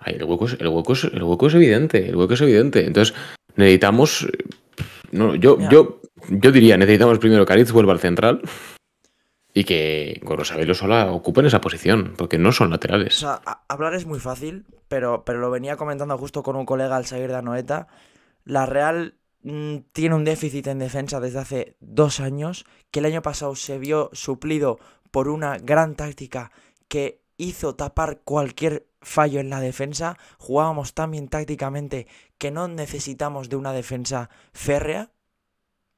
el, hueco es, evidente, el hueco es evidente. Entonces, necesitamos. No, yo, yo, yo diría, necesitamos primero que Aritz vuelva al central y que o Sola ocupen esa posición, porque no son laterales. hablar es muy fácil, pero, pero lo venía comentando justo con un colega al salir de Anoeta. La Real Mm, tiene un déficit en defensa desde hace dos años, que el año pasado se vio suplido por una gran táctica que hizo tapar cualquier fallo en la defensa. Jugábamos tan bien tácticamente que no necesitamos de una defensa férrea,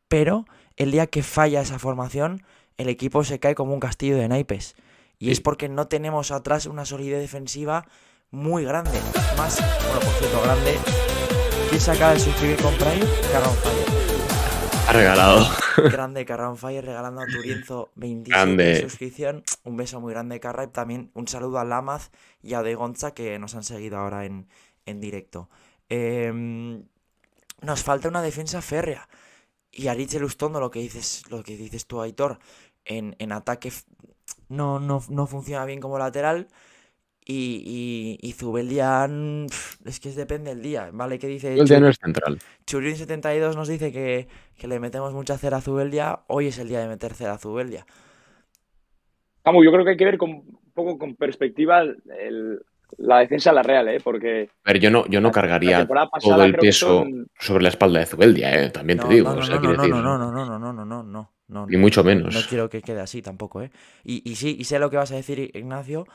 pero el día que falla esa formación, el equipo se cae como un castillo de naipes. Y es porque no tenemos atrás una solidez defensiva muy grande. Más, bueno, por cierto, grande ¿Quién se acaba de suscribir con Prime? Fire. Ha regalado. Grande Carrón Fire regalando a Turienzo 27 de suscripción. Un beso muy grande, Carra. Y también un saludo a Lamaz y a De Gonza que nos han seguido ahora en, directo. Em, nos falta una defensa férrea. Y a Elustondo, lo que dices, lo que dices tú, Aitor, en, ataque no, no, no funciona bien como lateral. Y, y, Zubeldian, es que depende del día, ¿vale? ¿Qué dice? día no es central. Churin72 nos dice que, le metemos mucha cera a Zubeldia, hoy es el día de meter cera a Zubeldia. Vamos, yo creo que hay que ver con, un poco con perspectiva la defensa la Real, ¿eh? Porque. A ver, yo no, yo no cargaría todo el peso sobre la espalda de Zubeldia, ¿eh? También te digo. No, no, no, no, no, no, no, no, no, Y mucho menos. No quiero que quede así tampoco, ¿eh? Y, y sí, y sé lo que vas a decir, Ignacio,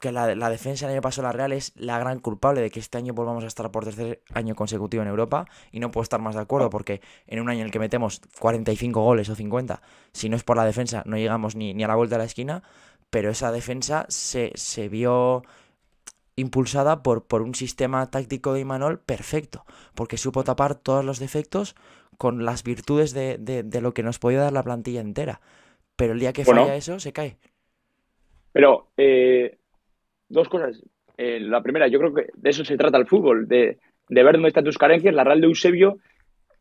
que la, la, defensa el año pasado la Real es la gran culpable de que este año volvamos a estar por tercer año consecutivo en Europa y no puedo estar más de acuerdo ah. porque en un año en el que metemos 45 goles o 50, si no es por la defensa no llegamos ni, a la vuelta de la esquina, pero esa defensa se, vio impulsada por, por un sistema táctico de Imanol perfecto, porque supo tapar todos los defectos con las virtudes de, lo que nos podía dar la plantilla entera. Pero el día que falla eso, se cae. Pero eh, dos cosas. Eh, la primera, yo creo que de eso se trata el fútbol, de, ver dónde están tus carencias. La Real de Eusebio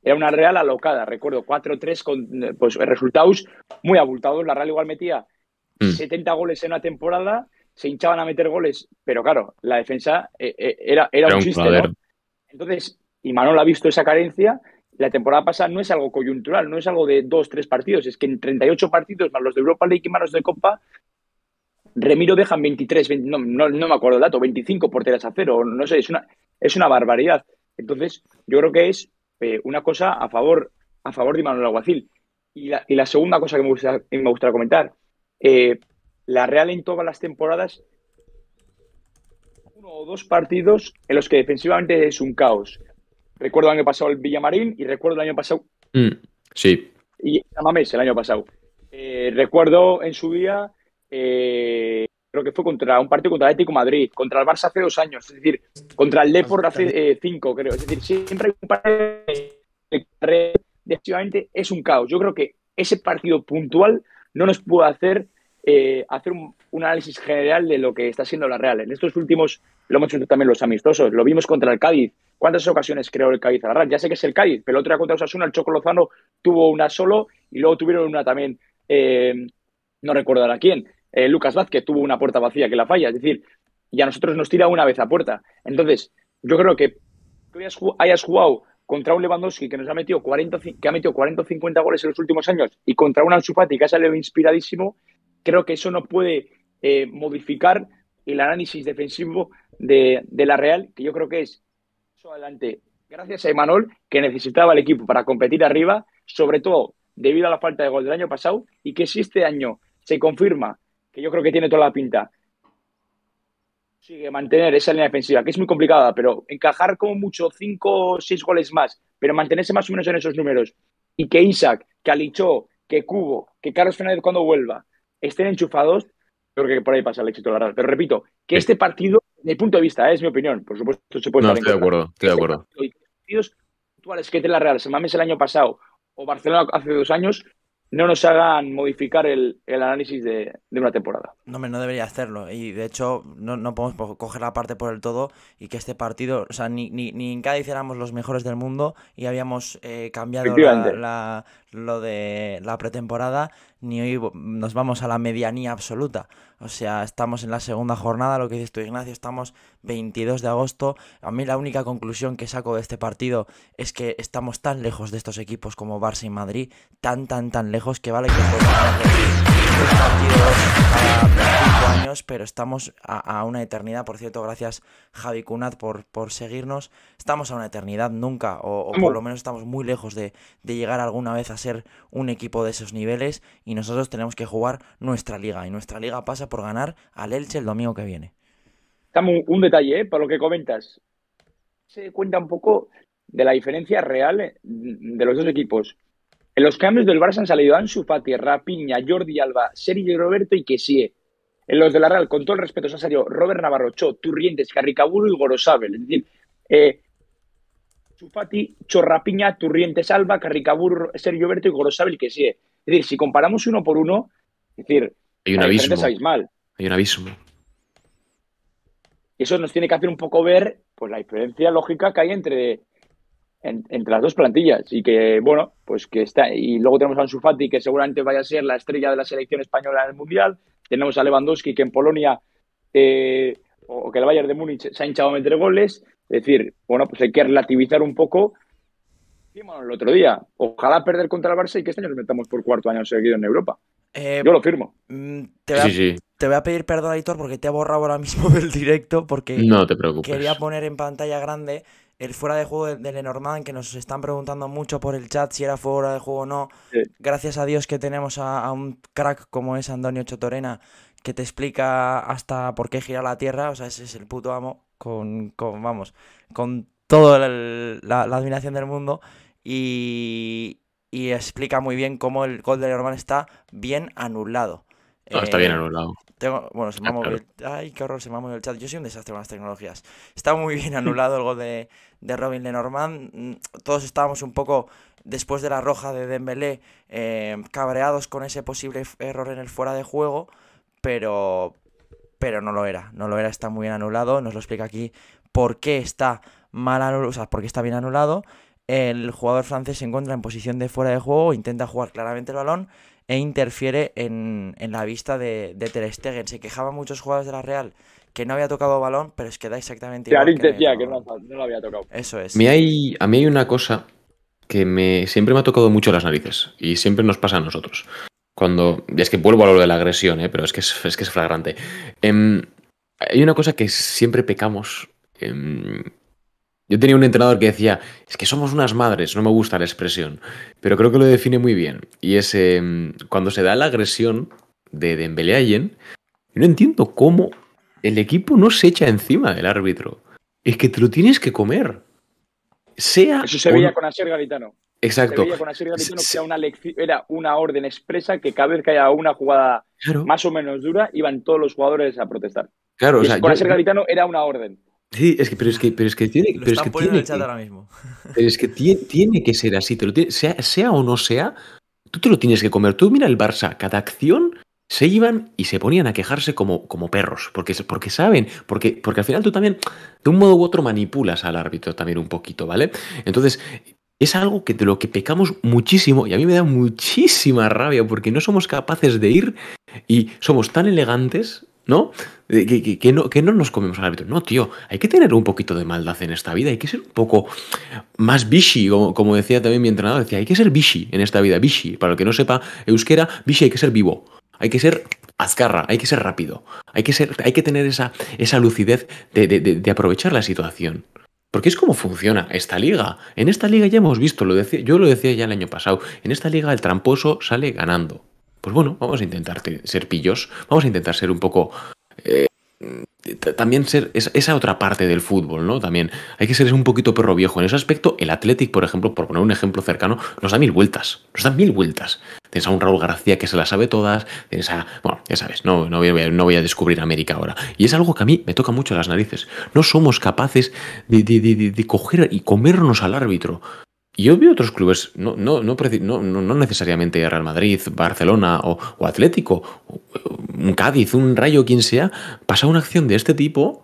era una Real alocada, recuerdo, 4-3 con pues, resultados muy abultados. La Real igual metía 70 mm. goles en una temporada, se hinchaban a meter goles, pero claro, la defensa eh, eh, era, era, un chiste. Entonces, y Manolo ha visto esa carencia. La temporada pasada no es algo coyuntural, no es algo de dos, tres partidos, es que en 38 partidos más los de Europa League y más los de Copa Remiro dejan 23, no, me acuerdo el dato, 25 porteras a cero, no sé, es una, es una barbaridad. Entonces, yo creo que es eh, una cosa a favor, a favor de Manuel Aguacil. Y la, segunda cosa que me, gustaría comentar, eh, la Real en todas las temporadas, uno o dos partidos en los que defensivamente es un caos. Recuerdo el año pasado el Villamarín y recuerdo el año pasado. Mm, sí. Y Mamés el año pasado. Eh, recuerdo en su día eh, creo que fue contra un partido contra el Atlético Madrid, contra el Barça hace dos años, es decir, contra el Depor hace eh, cinco, creo. Es decir, siempre hay un partido definitivamente es un caos. Yo creo que ese partido puntual no nos pudo hacer eh, hacer un, análisis general de lo que está siendo la Real. En estos últimos, lo hemos hecho también los amistosos, lo vimos contra el Cádiz. ¿Cuántas ocasiones creó el Cádiz a Ya sé que es el Cádiz, pero el otro contra Osasuna, el Choco Lozano tuvo una solo y luego tuvieron una también, eh, no recordar a quién. Eh, Lucas Vázquez tuvo una puerta vacía que la falla. Es decir, y a nosotros nos tira una vez a puerta. Entonces, yo creo que hayas jugado contra un Lewandowski que nos ha metido 40, que ha metido 40 o 50 goles en los últimos años y contra un Ansu que ha salido inspiradísimo, creo que eso no puede eh, modificar el análisis defensivo de, la Real, que yo creo que es adelante. Gracias a Emanol, que necesitaba el equipo para competir arriba, sobre todo debido a la falta de gol del año pasado, y que si este año se confirma que yo creo que tiene toda la pinta, sigue mantener esa línea defensiva, que es muy complicada, pero encajar como mucho cinco o seis goles más, pero mantenerse más o menos en esos números, y que Isaac, que Alichó, que Cubo, que Carlos Fernández cuando vuelva, estén enchufados, creo que por ahí pasa el éxito de la Real. Pero repito, que este partido, desde mi punto de vista, ¿eh? es mi opinión, por supuesto se puede No, estar estoy de acuerdo, estoy de acuerdo. Los partidos actuales que tiene la Real, se Mames el año pasado o Barcelona hace dos años, no nos hagan modificar el, el análisis de, de, una temporada. No, me no debería hacerlo. Y de hecho, no, no, podemos coger la parte por el todo y que este partido, o sea, ni, ni, ni en cada hiciéramos los mejores del mundo y habíamos eh, cambiado la, lo de la pretemporada, ni hoy nos vamos a la medianía absoluta. O sea, estamos en la segunda jornada, lo que dices tú, Ignacio, estamos 22 de agosto. A mí la única conclusión que saco de este partido es que estamos tan lejos de estos equipos como Barça y Madrid, tan, tan, tan lejos que vale que este partidos años, pero estamos a, una eternidad. Por cierto, gracias Javi Cunat por, por seguirnos. Estamos a una eternidad nunca, o, por lo menos estamos muy lejos de, llegar alguna vez a ser un equipo de esos niveles y nosotros tenemos que jugar nuestra liga. Y nuestra liga pasa por ganar al Elche el domingo que viene. Estamos un detalle, eh, para lo que comentas. Se cuenta un poco de la diferencia real de los dos equipos. En los cambios del Barça han salido Ansu Fati, Rapiña, Jordi Alba, Sergio Roberto y Kessie. En los de la Real, con todo el respeto, se han salido Robert Navarrocho, Turrientes, Carricaburo y Gorosabel. Es decir, eh, Fati, Rapiña, Turrientes, Alba, Carricaburu, Sergio Roberto y Gorosabel que sí. Es decir, si comparamos uno por uno, es decir, hay un abismo. Hay un abismo. Eso nos tiene que hacer un poco ver pues, la diferencia lógica que hay entre entre las dos plantillas y que, bueno, pues que está. Y luego tenemos a Ansu Fati, que seguramente vaya a ser la estrella de la selección española en el Mundial. Tenemos a Lewandowski, que en Polonia, eh, o que el Bayern de Múnich se ha hinchado entre goles. Es decir, bueno, pues hay que relativizar un poco. el otro día, ojalá perder contra el Barça y que este año nos metamos por cuarto año seguido en Europa. Eh, Yo lo firmo. Mm, te voy, a, a, pedir perdón, editor, porque te he borrado ahora mismo del directo porque no te preocupes. quería poner en pantalla grande el fuera de juego de, Lenormand, que nos están preguntando mucho por el chat si era fuera de juego o no. Gracias a Dios que tenemos a, un crack como es Antonio Chotorena, que te explica hasta por qué gira la Tierra. O sea, ese es el puto amo con, con vamos, con toda la, la, admiración del mundo. Y, y explica muy bien cómo el gol de Lenormand está bien anulado está bien eh, anulado. bueno, se me ha Ay, qué horror, se me ha movido el chat. Yo soy un desastre con las tecnologías. Está muy bien anulado algo de, de Robin Lenormand. Mm, todos estábamos un poco, después de la roja de Dembélé, eh, cabreados con ese posible error en el fuera de juego, pero, pero no lo era. No lo era, está muy bien anulado. Nos lo explica aquí por qué está mal anulado, o sea, por qué está bien anulado. El jugador francés se encuentra en posición de fuera de juego, intenta jugar claramente el balón, e interfiere en, la vista de, de Ter Stegen. Se quejaban muchos jugadores de la Real que no había tocado balón, pero es que da exactamente igual. que decía que no, lo había tocado. Eso es. A mí hay, a mí hay una cosa que me, siempre me ha tocado mucho las narices y siempre nos pasa a nosotros. Cuando, es que vuelvo a lo de la agresión, ¿eh? pero es que es, que es flagrante. Em, hay una cosa que siempre pecamos em, yo tenía un entrenador que decía, es que somos unas madres, no me gusta la expresión, pero creo que lo define muy bien. Y es em, cuando se da la agresión de Dembélé no entiendo cómo el equipo no se echa encima del árbitro. Es que te lo tienes que comer. Sea Eso se veía con Asier Garitano. Exacto. con que era una, era una orden expresa que cada vez que haya una jugada más o menos dura, iban todos los jugadores a protestar. con Asier era una orden. Sí, es que, pero es que, tiene, que tiene es que tiene, que ser así, sea, o no sea, tú te lo tienes que comer. Tú mira el Barça, cada acción se iban y se ponían a quejarse como, como perros, porque, porque saben, porque, porque al final tú también, de un modo u otro, manipulas al árbitro también un poquito, ¿vale? Entonces, es algo que de lo que pecamos muchísimo y a mí me da muchísima rabia porque no somos capaces de ir y somos tan elegantes ¿no? Que, ¿no? nos comemos al hábito, No, tío, hay que tener un poquito de maldad en esta vida, hay que ser un poco más bishi, como, decía también mi entrenador, decía, hay que ser bishi en esta vida, bishi. Para el que no sepa euskera, bishi hay que ser vivo, hay que ser azgarra hay que ser rápido, hay que, ser, hay que tener esa, esa lucidez de, aprovechar la situación. Porque es como funciona esta liga. En esta liga ya hemos visto, lo decía, yo lo decía ya el año pasado, en esta liga el tramposo sale ganando pues bueno, vamos a intentar ser pillos, vamos a intentar ser un poco... Eh, también ser esa otra parte del fútbol, ¿no? También hay que ser un poquito perro viejo. En ese aspecto, el Athletic, por ejemplo, por poner un ejemplo cercano, nos da mil vueltas. Nos da mil vueltas. Tienes a un Raúl García que se las sabe todas. Tienes a. Bueno, ya sabes, no, voy a, descubrir América ahora. Y es algo que a mí me toca mucho las narices. No somos capaces de coger y comernos al árbitro. Yo veo otros clubes, no, no, no, necesariamente Real Madrid, Barcelona o, Atlético, un Cádiz, un Rayo, quien sea, pasa una acción de este tipo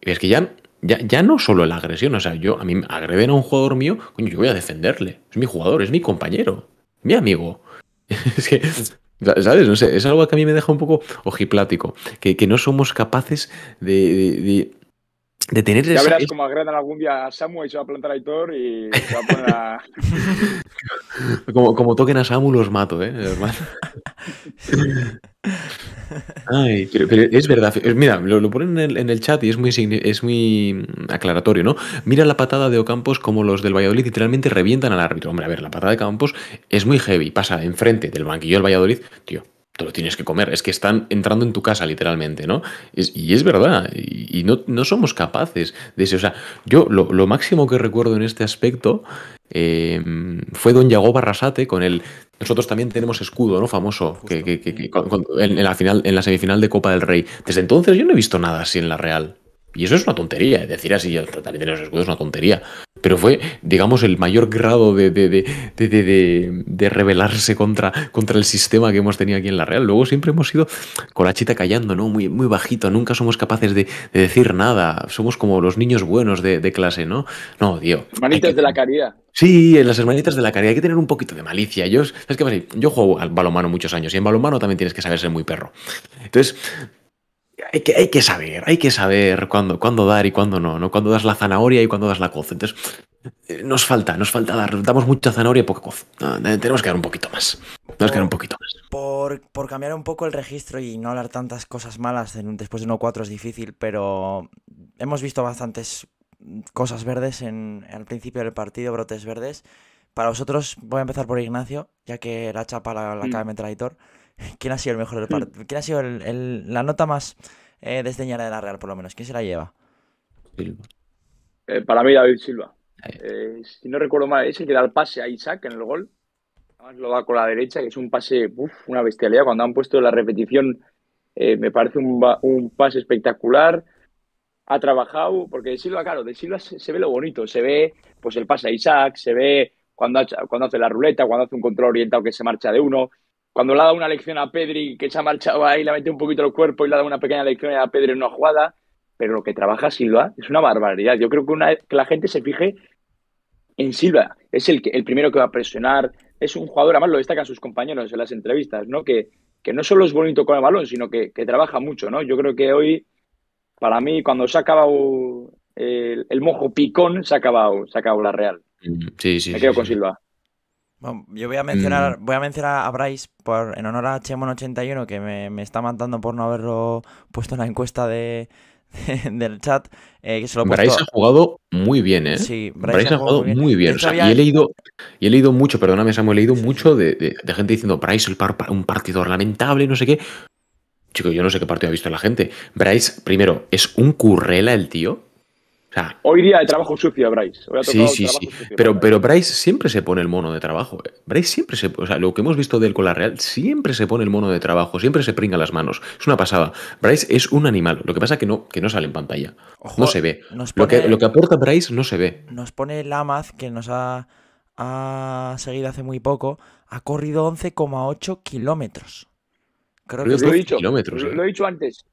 y es que ya, ya, no solo la agresión, o sea, yo a mí agreden a un jugador mío, coño, yo voy a defenderle, es mi jugador, es mi compañero, mi amigo. es que, ¿sabes? No sé, es algo que a mí me deja un poco ojiplático, que, que no somos capaces de de tener ya verás como agredan algún día a Samu y se va a plantar a Hitor y se va a como, toquen a Samu los mato, ¿eh? Hermano. Ay, pero, es verdad. Mira, lo, ponen en el, chat y es muy, es muy aclaratorio, ¿no? Mira la patada de Ocampos como los del Valladolid literalmente revientan al árbitro. Hombre, a ver, la patada de Campos es muy heavy. Pasa enfrente del banquillo del Valladolid, tío lo tienes que comer. Es que están entrando en tu casa, literalmente, ¿no? y es verdad, y, no, somos capaces de eso. O sea, yo lo, máximo que recuerdo en este aspecto em, fue don Yago Barrasate con el. Nosotros también tenemos escudo, ¿no? Famoso, que, que, en, la final, en la semifinal de Copa del Rey. Desde entonces yo no he visto nada así en la Real. Y eso es una tontería, ¿eh? decir así, el tratamiento de los escudos es una tontería. Pero fue, digamos, el mayor grado de, de, rebelarse contra, contra el sistema que hemos tenido aquí en la Real. Luego siempre hemos sido con la chita callando, ¿no? Muy, muy bajito, nunca somos capaces de, decir nada. Somos como los niños buenos de, clase, ¿no? No, tío. Hermanitas de la caridad. Sí, en las hermanitas de la caridad hay que tener un poquito de malicia. Yo, Yo juego al balonmano muchos años y en balonmano también tienes que saber ser muy perro. Entonces, hay que, saber, hay que saber cuándo, cuándo dar y cuándo no, ¿no? Cuándo das la zanahoria y cuándo das la coz. Entonces, eh, nos falta, nos falta dar, damos mucha zanahoria y poca coz. Eh, tenemos que dar un poquito más. por, un poquito Por, cambiar un poco el registro y no hablar tantas cosas malas después de 1-4 es difícil, pero hemos visto bastantes cosas verdes en, al principio del partido, brotes verdes. Para vosotros, voy a empezar por Ignacio, ya que la chapa la, la en mm. de meter ¿Quién ha sido el mejor ¿Quién ha sido la nota más eh, desdeñada de la Real, por lo menos? ¿Quién se la lleva? Silva. Eh, para mí, David Silva. Eh, si no recuerdo mal, ese que da el pase a Isaac en el gol. Además, lo va con la derecha, que es un pase, uff, una bestialidad. Cuando han puesto la repetición, eh, me parece un, un, pase espectacular. Ha trabajado, porque de Silva, claro, de Silva se, ve lo bonito. Se ve pues el pase a Isaac, se ve cuando, cuando hace la ruleta, cuando hace un control orientado que se marcha de uno cuando le ha dado una lección a Pedri, que se ha marchado ahí, le ha metido un poquito el cuerpo y le ha dado una pequeña lección a Pedri en una jugada, pero lo que trabaja Silva es una barbaridad. Yo creo que, una, que la gente se fije en Silva, es el, que, el primero que va a presionar, es un jugador, además lo destacan sus compañeros en las entrevistas, ¿no? Que, no solo es bonito con el balón, sino que, trabaja mucho, ¿no? Yo creo que hoy, para mí, cuando se ha acabado eh, el, mojo picón, se ha acabado, se la Real. Sí, sí, Me quedo con Silva yo voy a mencionar, mm. voy a mencionar a Bryce por, en honor a Chemon81, que me, está matando por no haberlo puesto en la encuesta de, del chat. Eh, Bryce ha jugado muy bien, ¿eh? Sí, Bryce, ha jugado muy bien. y, he leído, y he leído mucho, perdóname Samuel, he leído mucho de, gente diciendo Bryce el par, un partidor lamentable, no sé qué. Chico, yo no sé qué partido ha visto la gente. Bryce, primero, es un currela el tío. Hoy día de trabajo sucio, Bryce. sí, sí, sí. pero, Bryce. pero siempre se pone el mono de trabajo. Eh. siempre se. lo que hemos visto de él con la Real, siempre se pone el mono de trabajo, siempre se pringa las manos. Es una pasada. Bryce es un animal. Lo que pasa es que no, que no sale en pantalla. no se ve. lo, que, aporta Bryce no se ve. Nos pone Lamaz, que nos ha, seguido hace muy poco, ha corrido 11,8 kilómetros. Creo que lo he eh. dicho antes.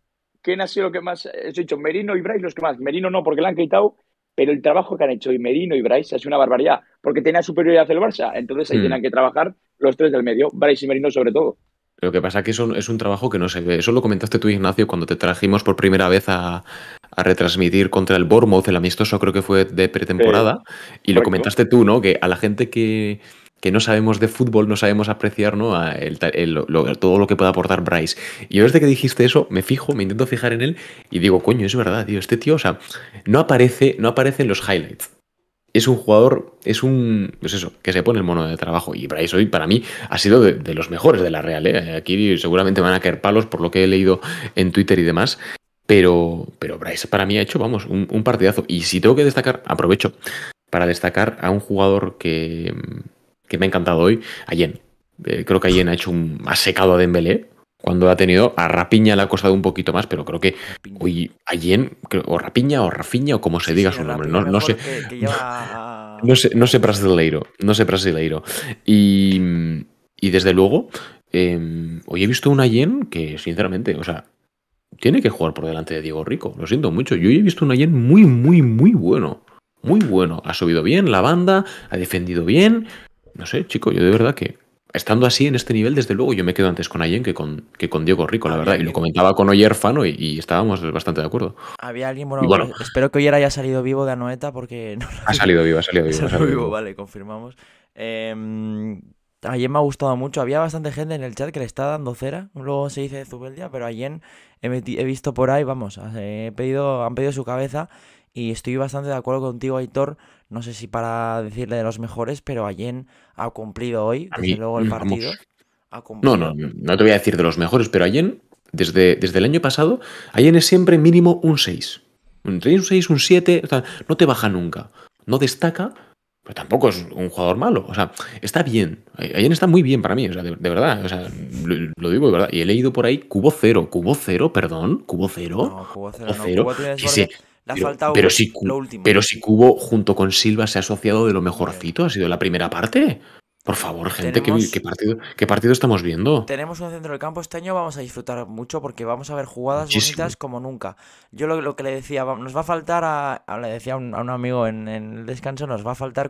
¿Quién ha sido lo que más eh, he hecho? Merino y Bryce los que más. Merino no, porque le han quitado, pero el trabajo que han hecho y Merino y Bryce es una barbaridad, porque tenía superioridad el Barça, entonces ahí mm. tienen que trabajar los tres del medio, Bryce y Merino sobre todo. Lo que pasa es que eso es un trabajo que no se ve. Eso lo comentaste tú, Ignacio, cuando te trajimos por primera vez a, retransmitir contra el Bournemouth, el amistoso creo que fue de pretemporada, y lo comentaste tú, ¿no? Que a la gente que, que no sabemos de fútbol, no sabemos apreciar ¿no? todo lo que puede aportar Bryce. Y yo desde que dijiste eso, me fijo, me intento fijar en él y digo, coño, es verdad, tío, este tío, o sea, no aparece, no en los highlights. Es un jugador, es un, pues eso, que se pone el mono de trabajo. Y Bryce hoy, para mí, ha sido de, los mejores de la Real. ¿eh? Aquí seguramente van a caer palos por lo que he leído en Twitter y demás. Pero, pero Bryce para mí ha hecho, vamos, un partidazo. Y si tengo que destacar, aprovecho para destacar a un jugador que, que me ha encantado hoy, Ayen. Eh, creo que Ayen ha hecho un. ha secado a Dembélé cuando ha tenido a Rapiña le ha costado un poquito más, pero creo que hoy Ayen, o Rapiña o Rafiña o como se diga su nombre, no, no, sé, no, sé, no sé. brasileiro, no sé brasileiro. Y, y desde luego, em, hoy he visto un Ayen que, sinceramente, o sea, tiene que jugar por delante de Diego Rico. Lo siento mucho. Yo he visto un Ayen muy, muy, muy bueno. Muy bueno. Ha subido bien la banda, ha defendido bien no sé, chico, yo de verdad que estando así en este nivel, desde luego, yo me quedo antes con Ayen que con, que con Diego Rico, la verdad. Y lo comentaba con Oyer Fano y, estábamos bastante de acuerdo. Había alguien, bueno, espero que Oyer haya salido vivo de Anoeta porque... ha salido vivo, ha salido vivo. Ha salido, vivo, vale, confirmamos. Eh, me ha gustado mucho. Había bastante gente en el chat que le está dando cera. Luego se dice Zubeldia, pero Ayen he, he, visto por ahí, vamos, eh, he pedido, han pedido su cabeza. Y estoy bastante de acuerdo contigo, Aitor. No sé si para decirle de los mejores, pero Allen ha cumplido hoy, desde luego el mm, partido. no, no, no te voy a decir de los mejores, pero Allen, desde, desde el año pasado, Allen es siempre mínimo un 6. Un un 6, un 7, o sea, no te baja nunca. No destaca, pero tampoco es un jugador malo. O sea, está bien. Allen está muy bien para mí, o sea, de, verdad. O sea, lo, digo de verdad. Y he leído por ahí cubo cero, cubo cero, perdón, cubo cero. No, cubo cero pero, si, Pero si Cubo junto con Silva se ha asociado de lo mejorcito, ha sido la primera parte. Por favor, gente, ¿qué, partido, ¿qué partido estamos viendo? Tenemos un centro del campo este año, vamos a disfrutar mucho porque vamos a ver jugadas bonitas como nunca. Yo lo, que le decía, nos va a faltar, a, le decía a un, amigo en, el descanso, nos va a faltar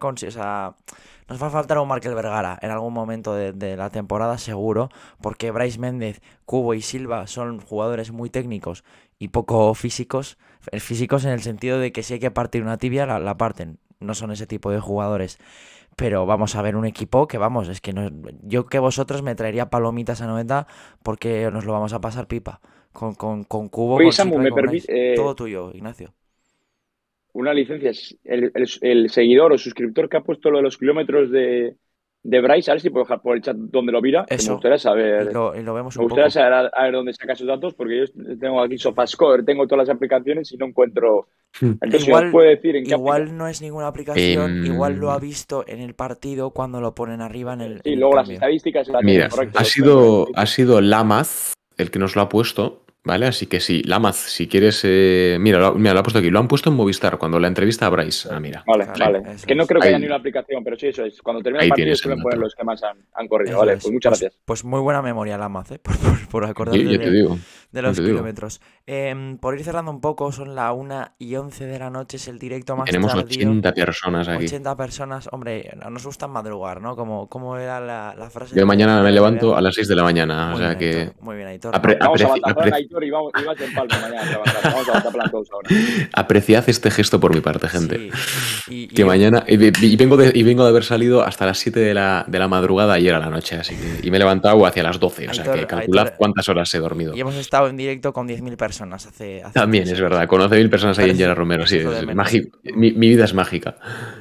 nos va a faltar a un Markel Vergara en algún momento de, de, la temporada seguro, porque Bryce Méndez, Cubo y Silva son jugadores muy técnicos y poco físicos físicos en el sentido de que si hay que partir una tibia, la, parten. No son ese tipo de jugadores pero vamos a ver un equipo que vamos, es que no, yo que vosotros me traería palomitas a 90 porque nos lo vamos a pasar pipa con, Cubo. me eh, todo tuyo, Ignacio. Una licencia, el, el, el, seguidor o suscriptor que ha puesto lo de los kilómetros de, de Bryce, a ver si puedo dejar por el chat donde lo mira. Eso. Me gustaría saber. Y lo, vemos un me gustaría poco. saber a, ver dónde saca sus datos, porque yo tengo aquí Sofascore, tengo todas las aplicaciones y no encuentro. Hmm. Entonces, igual, puede decir en igual no es ninguna aplicación, igual lo ha visto en el partido cuando lo ponen arriba en el. Sí, luego las estadísticas. La mira, ha sido, ha sido Lamas el que nos lo ha puesto ¿Vale? Así que sí, Lamaz, si quieres. Eh, mira, lo, mira, lo ha puesto aquí. Lo han puesto en Movistar cuando la entrevista a ah, mira. Vale, vale. Es que no creo que haya ni una aplicación, pero sí, eso es. Cuando termina el partido suelen poner los que más han, corrido. vale, pues muchas pues, gracias. Pues muy buena memoria, Lamaz, ¿eh? por, por, yo te digo de los kilómetros. Em, por ir cerrando un poco, son la 1 y 11 de la noche, es el directo más Tenemos 80 personas aquí. 80 personas, hombre, nos gusta madrugar, ¿no? Como, como era la, la frase. Yo mañana me levanto a las 6 de la mañana, o sea que... Muy bien, Aitor. vamos a Aitor, y vamos, vamos a Apreciad este gesto por mi parte, gente. Y, que mañana... Y, vengo de, y vengo de haber salido hasta las 7 de la, de la madrugada ayer a la noche, así que... Y me he levantado hacia las 12, o sea que calculad cuántas horas he dormido. Y hemos estado en directo con 10.000 personas hace, También es verdad, con 11.000 personas ahí en Yara Romero, sí. Mi, vida es mágica.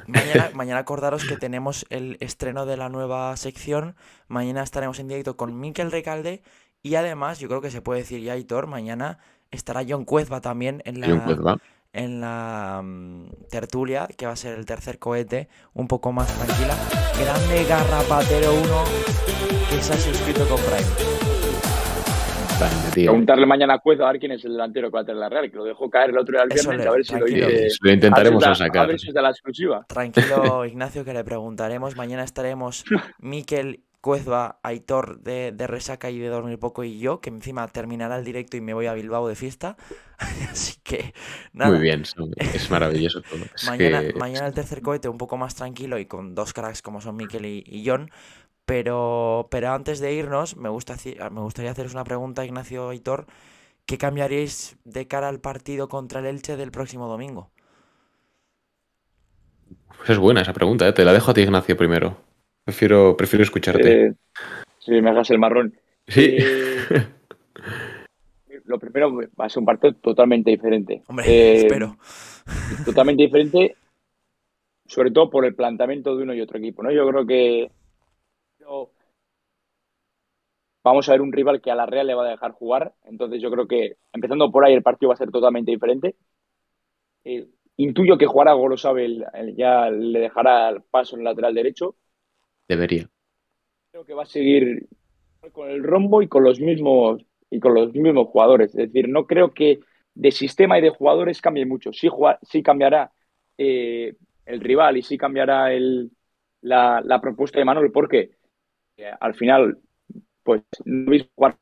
Mañana, acordaros que tenemos el estreno de la nueva sección. Mañana estaremos en directo con Miquel Recalde y además, yo creo que se puede decir ya, Hitor, mañana estará John Cuezba también en la... en la mm, tertulia, que va a ser el tercer cohete, un poco más tranquila. Grande Garrapatero 1, que se ha suscrito con Prime. Preguntarle mañana a Cuezva a ver quién es el delantero que va la Real, que lo dejó caer el otro día al viernes, a ver si lo, intentaremos sacar. es de la exclusiva. Tranquilo, Ignacio, que le preguntaremos. Mañana estaremos Miquel, Cuezba, Aitor de, resaca y de dormir poco y yo, que encima terminará el directo y me voy a Bilbao de fiesta. Así que nada. Muy bien, es maravilloso todo. mañana, el tercer cohete un poco más tranquilo y con dos cracks como son Miquel y John pero, pero antes de irnos, me, gusta, ah, me gustaría haceros una pregunta, Ignacio Aitor. ¿Qué cambiaríais de cara al partido contra el Elche del próximo domingo? es buena esa pregunta, eh. te la dejo a ti, Ignacio, primero. Prefiero, prefiero escucharte. Eh, si me hagas el marrón. Eh, lo primero va a ser un partido totalmente diferente. Hombre, espero. Totalmente diferente, sobre todo por el planteamiento de uno y otro equipo. ¿no? Yo creo que vamos a ver un rival que a la Real le va a dejar jugar. Entonces yo creo que empezando por ahí el partido va a ser totalmente diferente. Eh, intuyo que jugará sabe ya le dejará el paso en el lateral derecho. Debería. Creo que va a seguir con el rombo y con los mismos y con los mismos jugadores. Es decir, no creo que de sistema y de jugadores cambie mucho. Sí, cambiará eh, el rival y sí cambiará el, la, la, propuesta de Manuel, porque al final, pues no habéis con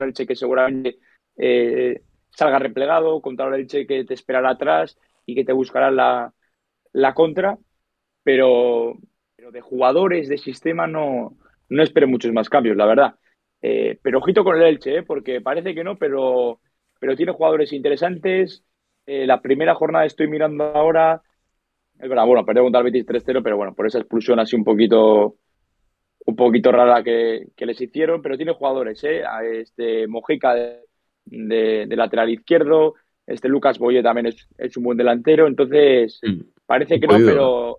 el que seguramente eh, salga replegado, contra el que te esperará atrás y que te buscará la, contra, pero, de jugadores, de sistema, no, no espero muchos más cambios, la verdad. Eh, pero ojito con el Elche, eh, porque parece que no, pero, pero tiene jugadores interesantes. la primera jornada estoy mirando ahora. Es verdad, bueno, perdió contra el Betis 3-0, pero bueno, por esa expulsión así un poquito un poquito rara que, les hicieron, pero tiene jugadores, ¿eh? este Mojica de, lateral izquierdo, este Lucas Boye también es, un buen delantero, entonces mm. parece que no, pero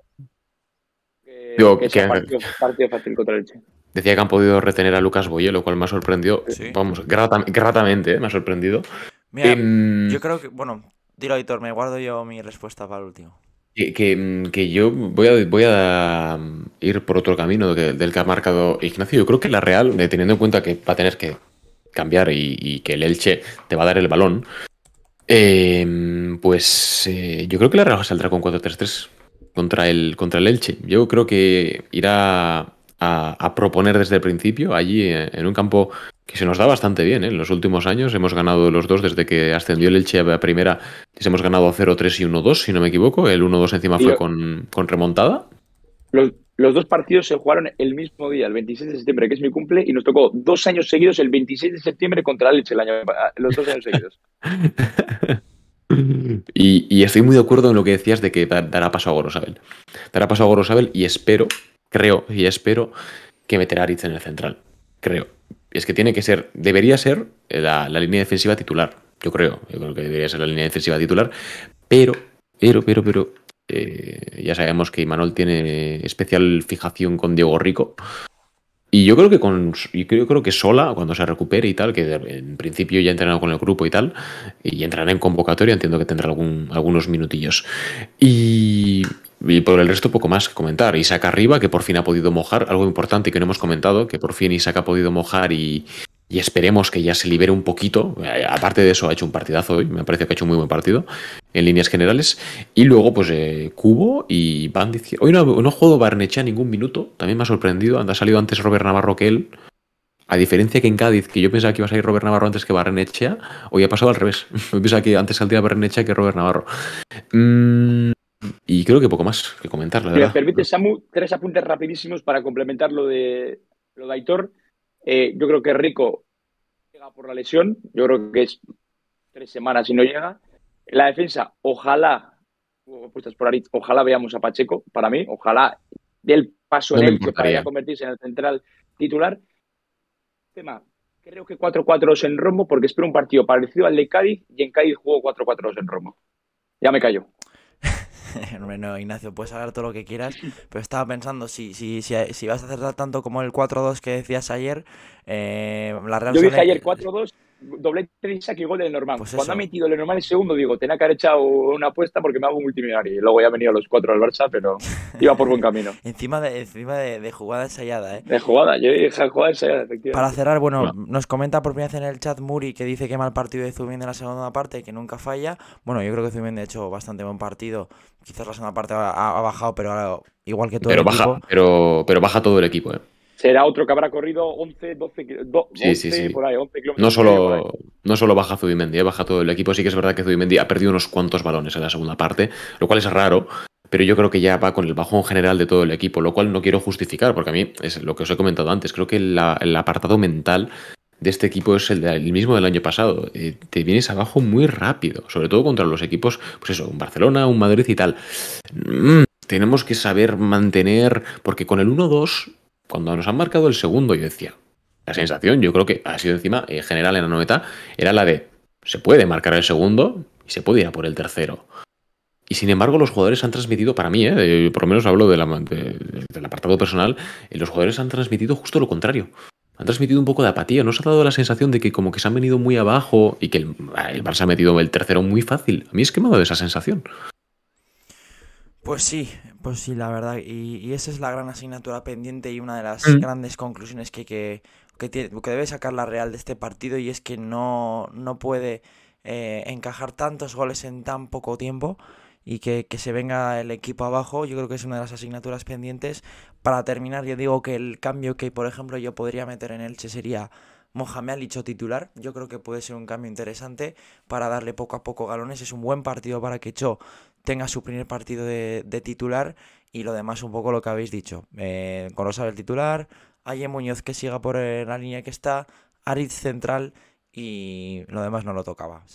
es eh. partido, fácil contra el Che. Decía que han podido retener a Lucas Boye, lo cual me ha sorprendido, vamos, gratamente, eh, me ha sorprendido. Mira, em, yo creo que, bueno, dilo Aitor, me guardo yo mi respuesta para el último. Mm, que, yo voy a, voy a mm, ir por otro camino del que ha marcado Ignacio. Yo creo que la Real, eh, teniendo en cuenta que va a tener que cambiar y, que el Elche te va a dar el balón, em, pues eh, yo creo que la Real saldrá con 4-3-3 contra el, contra el Elche. Yo creo que irá a, proponer desde el principio allí eh, en un campo que se nos da bastante bien. ¿eh? En los últimos años hemos ganado los dos desde que ascendió el Elche a primera. Hemos ganado 0-3 y 1-2, si no me equivoco. El 1-2 encima fue con, remontada. Los, dos partidos se jugaron el mismo día, el 26 de septiembre, que es mi cumple, y nos tocó dos años seguidos, el 26 de septiembre contra el Elche, los dos años seguidos. y, y, estoy muy de acuerdo en lo que decías de que dará paso a Gorosabel. Dará paso a Gorosabel y espero, creo y espero que meterá a Aritz en el central. Creo es que tiene que ser, debería ser eh, la, línea defensiva titular, yo creo, yo creo que debería ser la línea defensiva titular, pero, pero, pero, pero, eh, ya sabemos que Imanol tiene especial fijación con Diego Rico. Y yo creo que con yo creo que sola, cuando se recupere y tal, que en principio ya ha entrenado con el grupo y tal, y entrará en convocatoria, entiendo que tendrá algún, algunos minutillos. Y y por el resto poco más que comentar. Isaac arriba, que por fin ha podido mojar, algo importante que no hemos comentado, que por fin Isaac ha podido mojar y, esperemos que ya se libere un poquito. Eh, aparte de eso, ha hecho un partidazo hoy, me parece que ha hecho un muy buen partido en líneas generales. Y luego, pues, Cubo eh, y Bandit. Hoy no, no ha jugado Barnechea ningún minuto, también me ha sorprendido. Ha salido antes Robert Navarro que él. A diferencia que en Cádiz, que yo pensaba que iba a salir Robert Navarro antes que Barnechea, hoy ha pasado al revés. Yo pensaba que antes saldría Barnechea que Robert Navarro. Mm, y creo que poco más que comentar, permite, Samu, tres apuntes rapidísimos para complementar lo de, lo de Aitor. Eh, yo creo que Rico llega por la lesión. Yo creo que es tres semanas y no llega. La defensa, ojalá, por Aritz, ojalá veamos a Pacheco, para mí, ojalá dé el paso él para convertirse en el central titular. Tema, creo que 4-4-2 en Rombo porque espero un partido parecido al de Cádiz y en Cádiz jugó 4-4-2 en Romo. Ya me callo. bueno, Ignacio, puedes hablar todo lo que quieras, pero estaba pensando, si, si, si, si vas a hacer tanto como el 4-2 que decías ayer, eh, la Real Yo dije ayer 4-2 Doble de que y gol de Norman. Pues Cuando ha metido el Lenormand el segundo, digo, tenía que haber echado una apuesta porque me hago un multimillonario. Y luego ya han venido los cuatro al Barça, pero iba por buen camino. encima de, encima de, jugada ensayada, ¿eh? De jugada, yo dije jugada ensayada, efectivamente. Para cerrar, bueno, nos comenta por primera vez en el chat Muri que dice que mal partido de Zubin en la segunda parte, que nunca falla. Bueno, yo creo que Zubin, de hecho, bastante buen partido. Quizás la segunda parte ha, bajado, pero ahora, igual que todo pero el baja, equipo. Pero, pero baja todo el equipo, ¿eh? será otro que habrá corrido 11, 12, sí, sí, sí. No solo, no solo baja Zubimendi, eh, baja todo el equipo. Sí que es verdad que Zubimendi ha perdido unos cuantos balones en la segunda parte, lo cual es raro. Pero yo creo que ya va con el bajón general de todo el equipo, lo cual no quiero justificar, porque a mí es lo que os he comentado antes. Creo que el apartado mental de este equipo es el, mismo del año pasado. Eh, te vienes abajo muy rápido, sobre todo contra los equipos, pues eso, un Barcelona, un Madrid y tal. Mm, tenemos que saber mantener, porque con el 1-2 cuando nos han marcado el segundo, yo decía, la sensación, yo creo que ha sido encima eh, general en la noveta, era la de, se puede marcar el segundo y se puede ir a por el tercero. Y sin embargo, los jugadores han transmitido, para mí, eh, por lo menos hablo de del apartado personal, eh, los jugadores han transmitido justo lo contrario. Han transmitido un poco de apatía, nos ha dado la sensación de que como que se han venido muy abajo y que el, bar ah, Barça ha metido el tercero muy fácil. A mí es que me ha dado esa sensación. Pues sí, pues sí, la verdad, y, esa es la gran asignatura pendiente y una de las mm. grandes conclusiones que, tiene, que, debe sacar la Real de este partido y es que no, no puede eh, encajar tantos goles en tan poco tiempo y que, se venga el equipo abajo, yo creo que es una de las asignaturas pendientes. Para terminar, yo digo que el cambio que, por ejemplo, yo podría meter en Elche sería Mohamed Alicho titular. Yo creo que puede ser un cambio interesante para darle poco a poco galones. Es un buen partido para que Cho tenga su primer partido de, titular y lo demás un poco lo que habéis dicho. Eh, el titular, Aye Muñoz que siga por eh, la línea que está, Ariz central y lo demás no lo tocaba.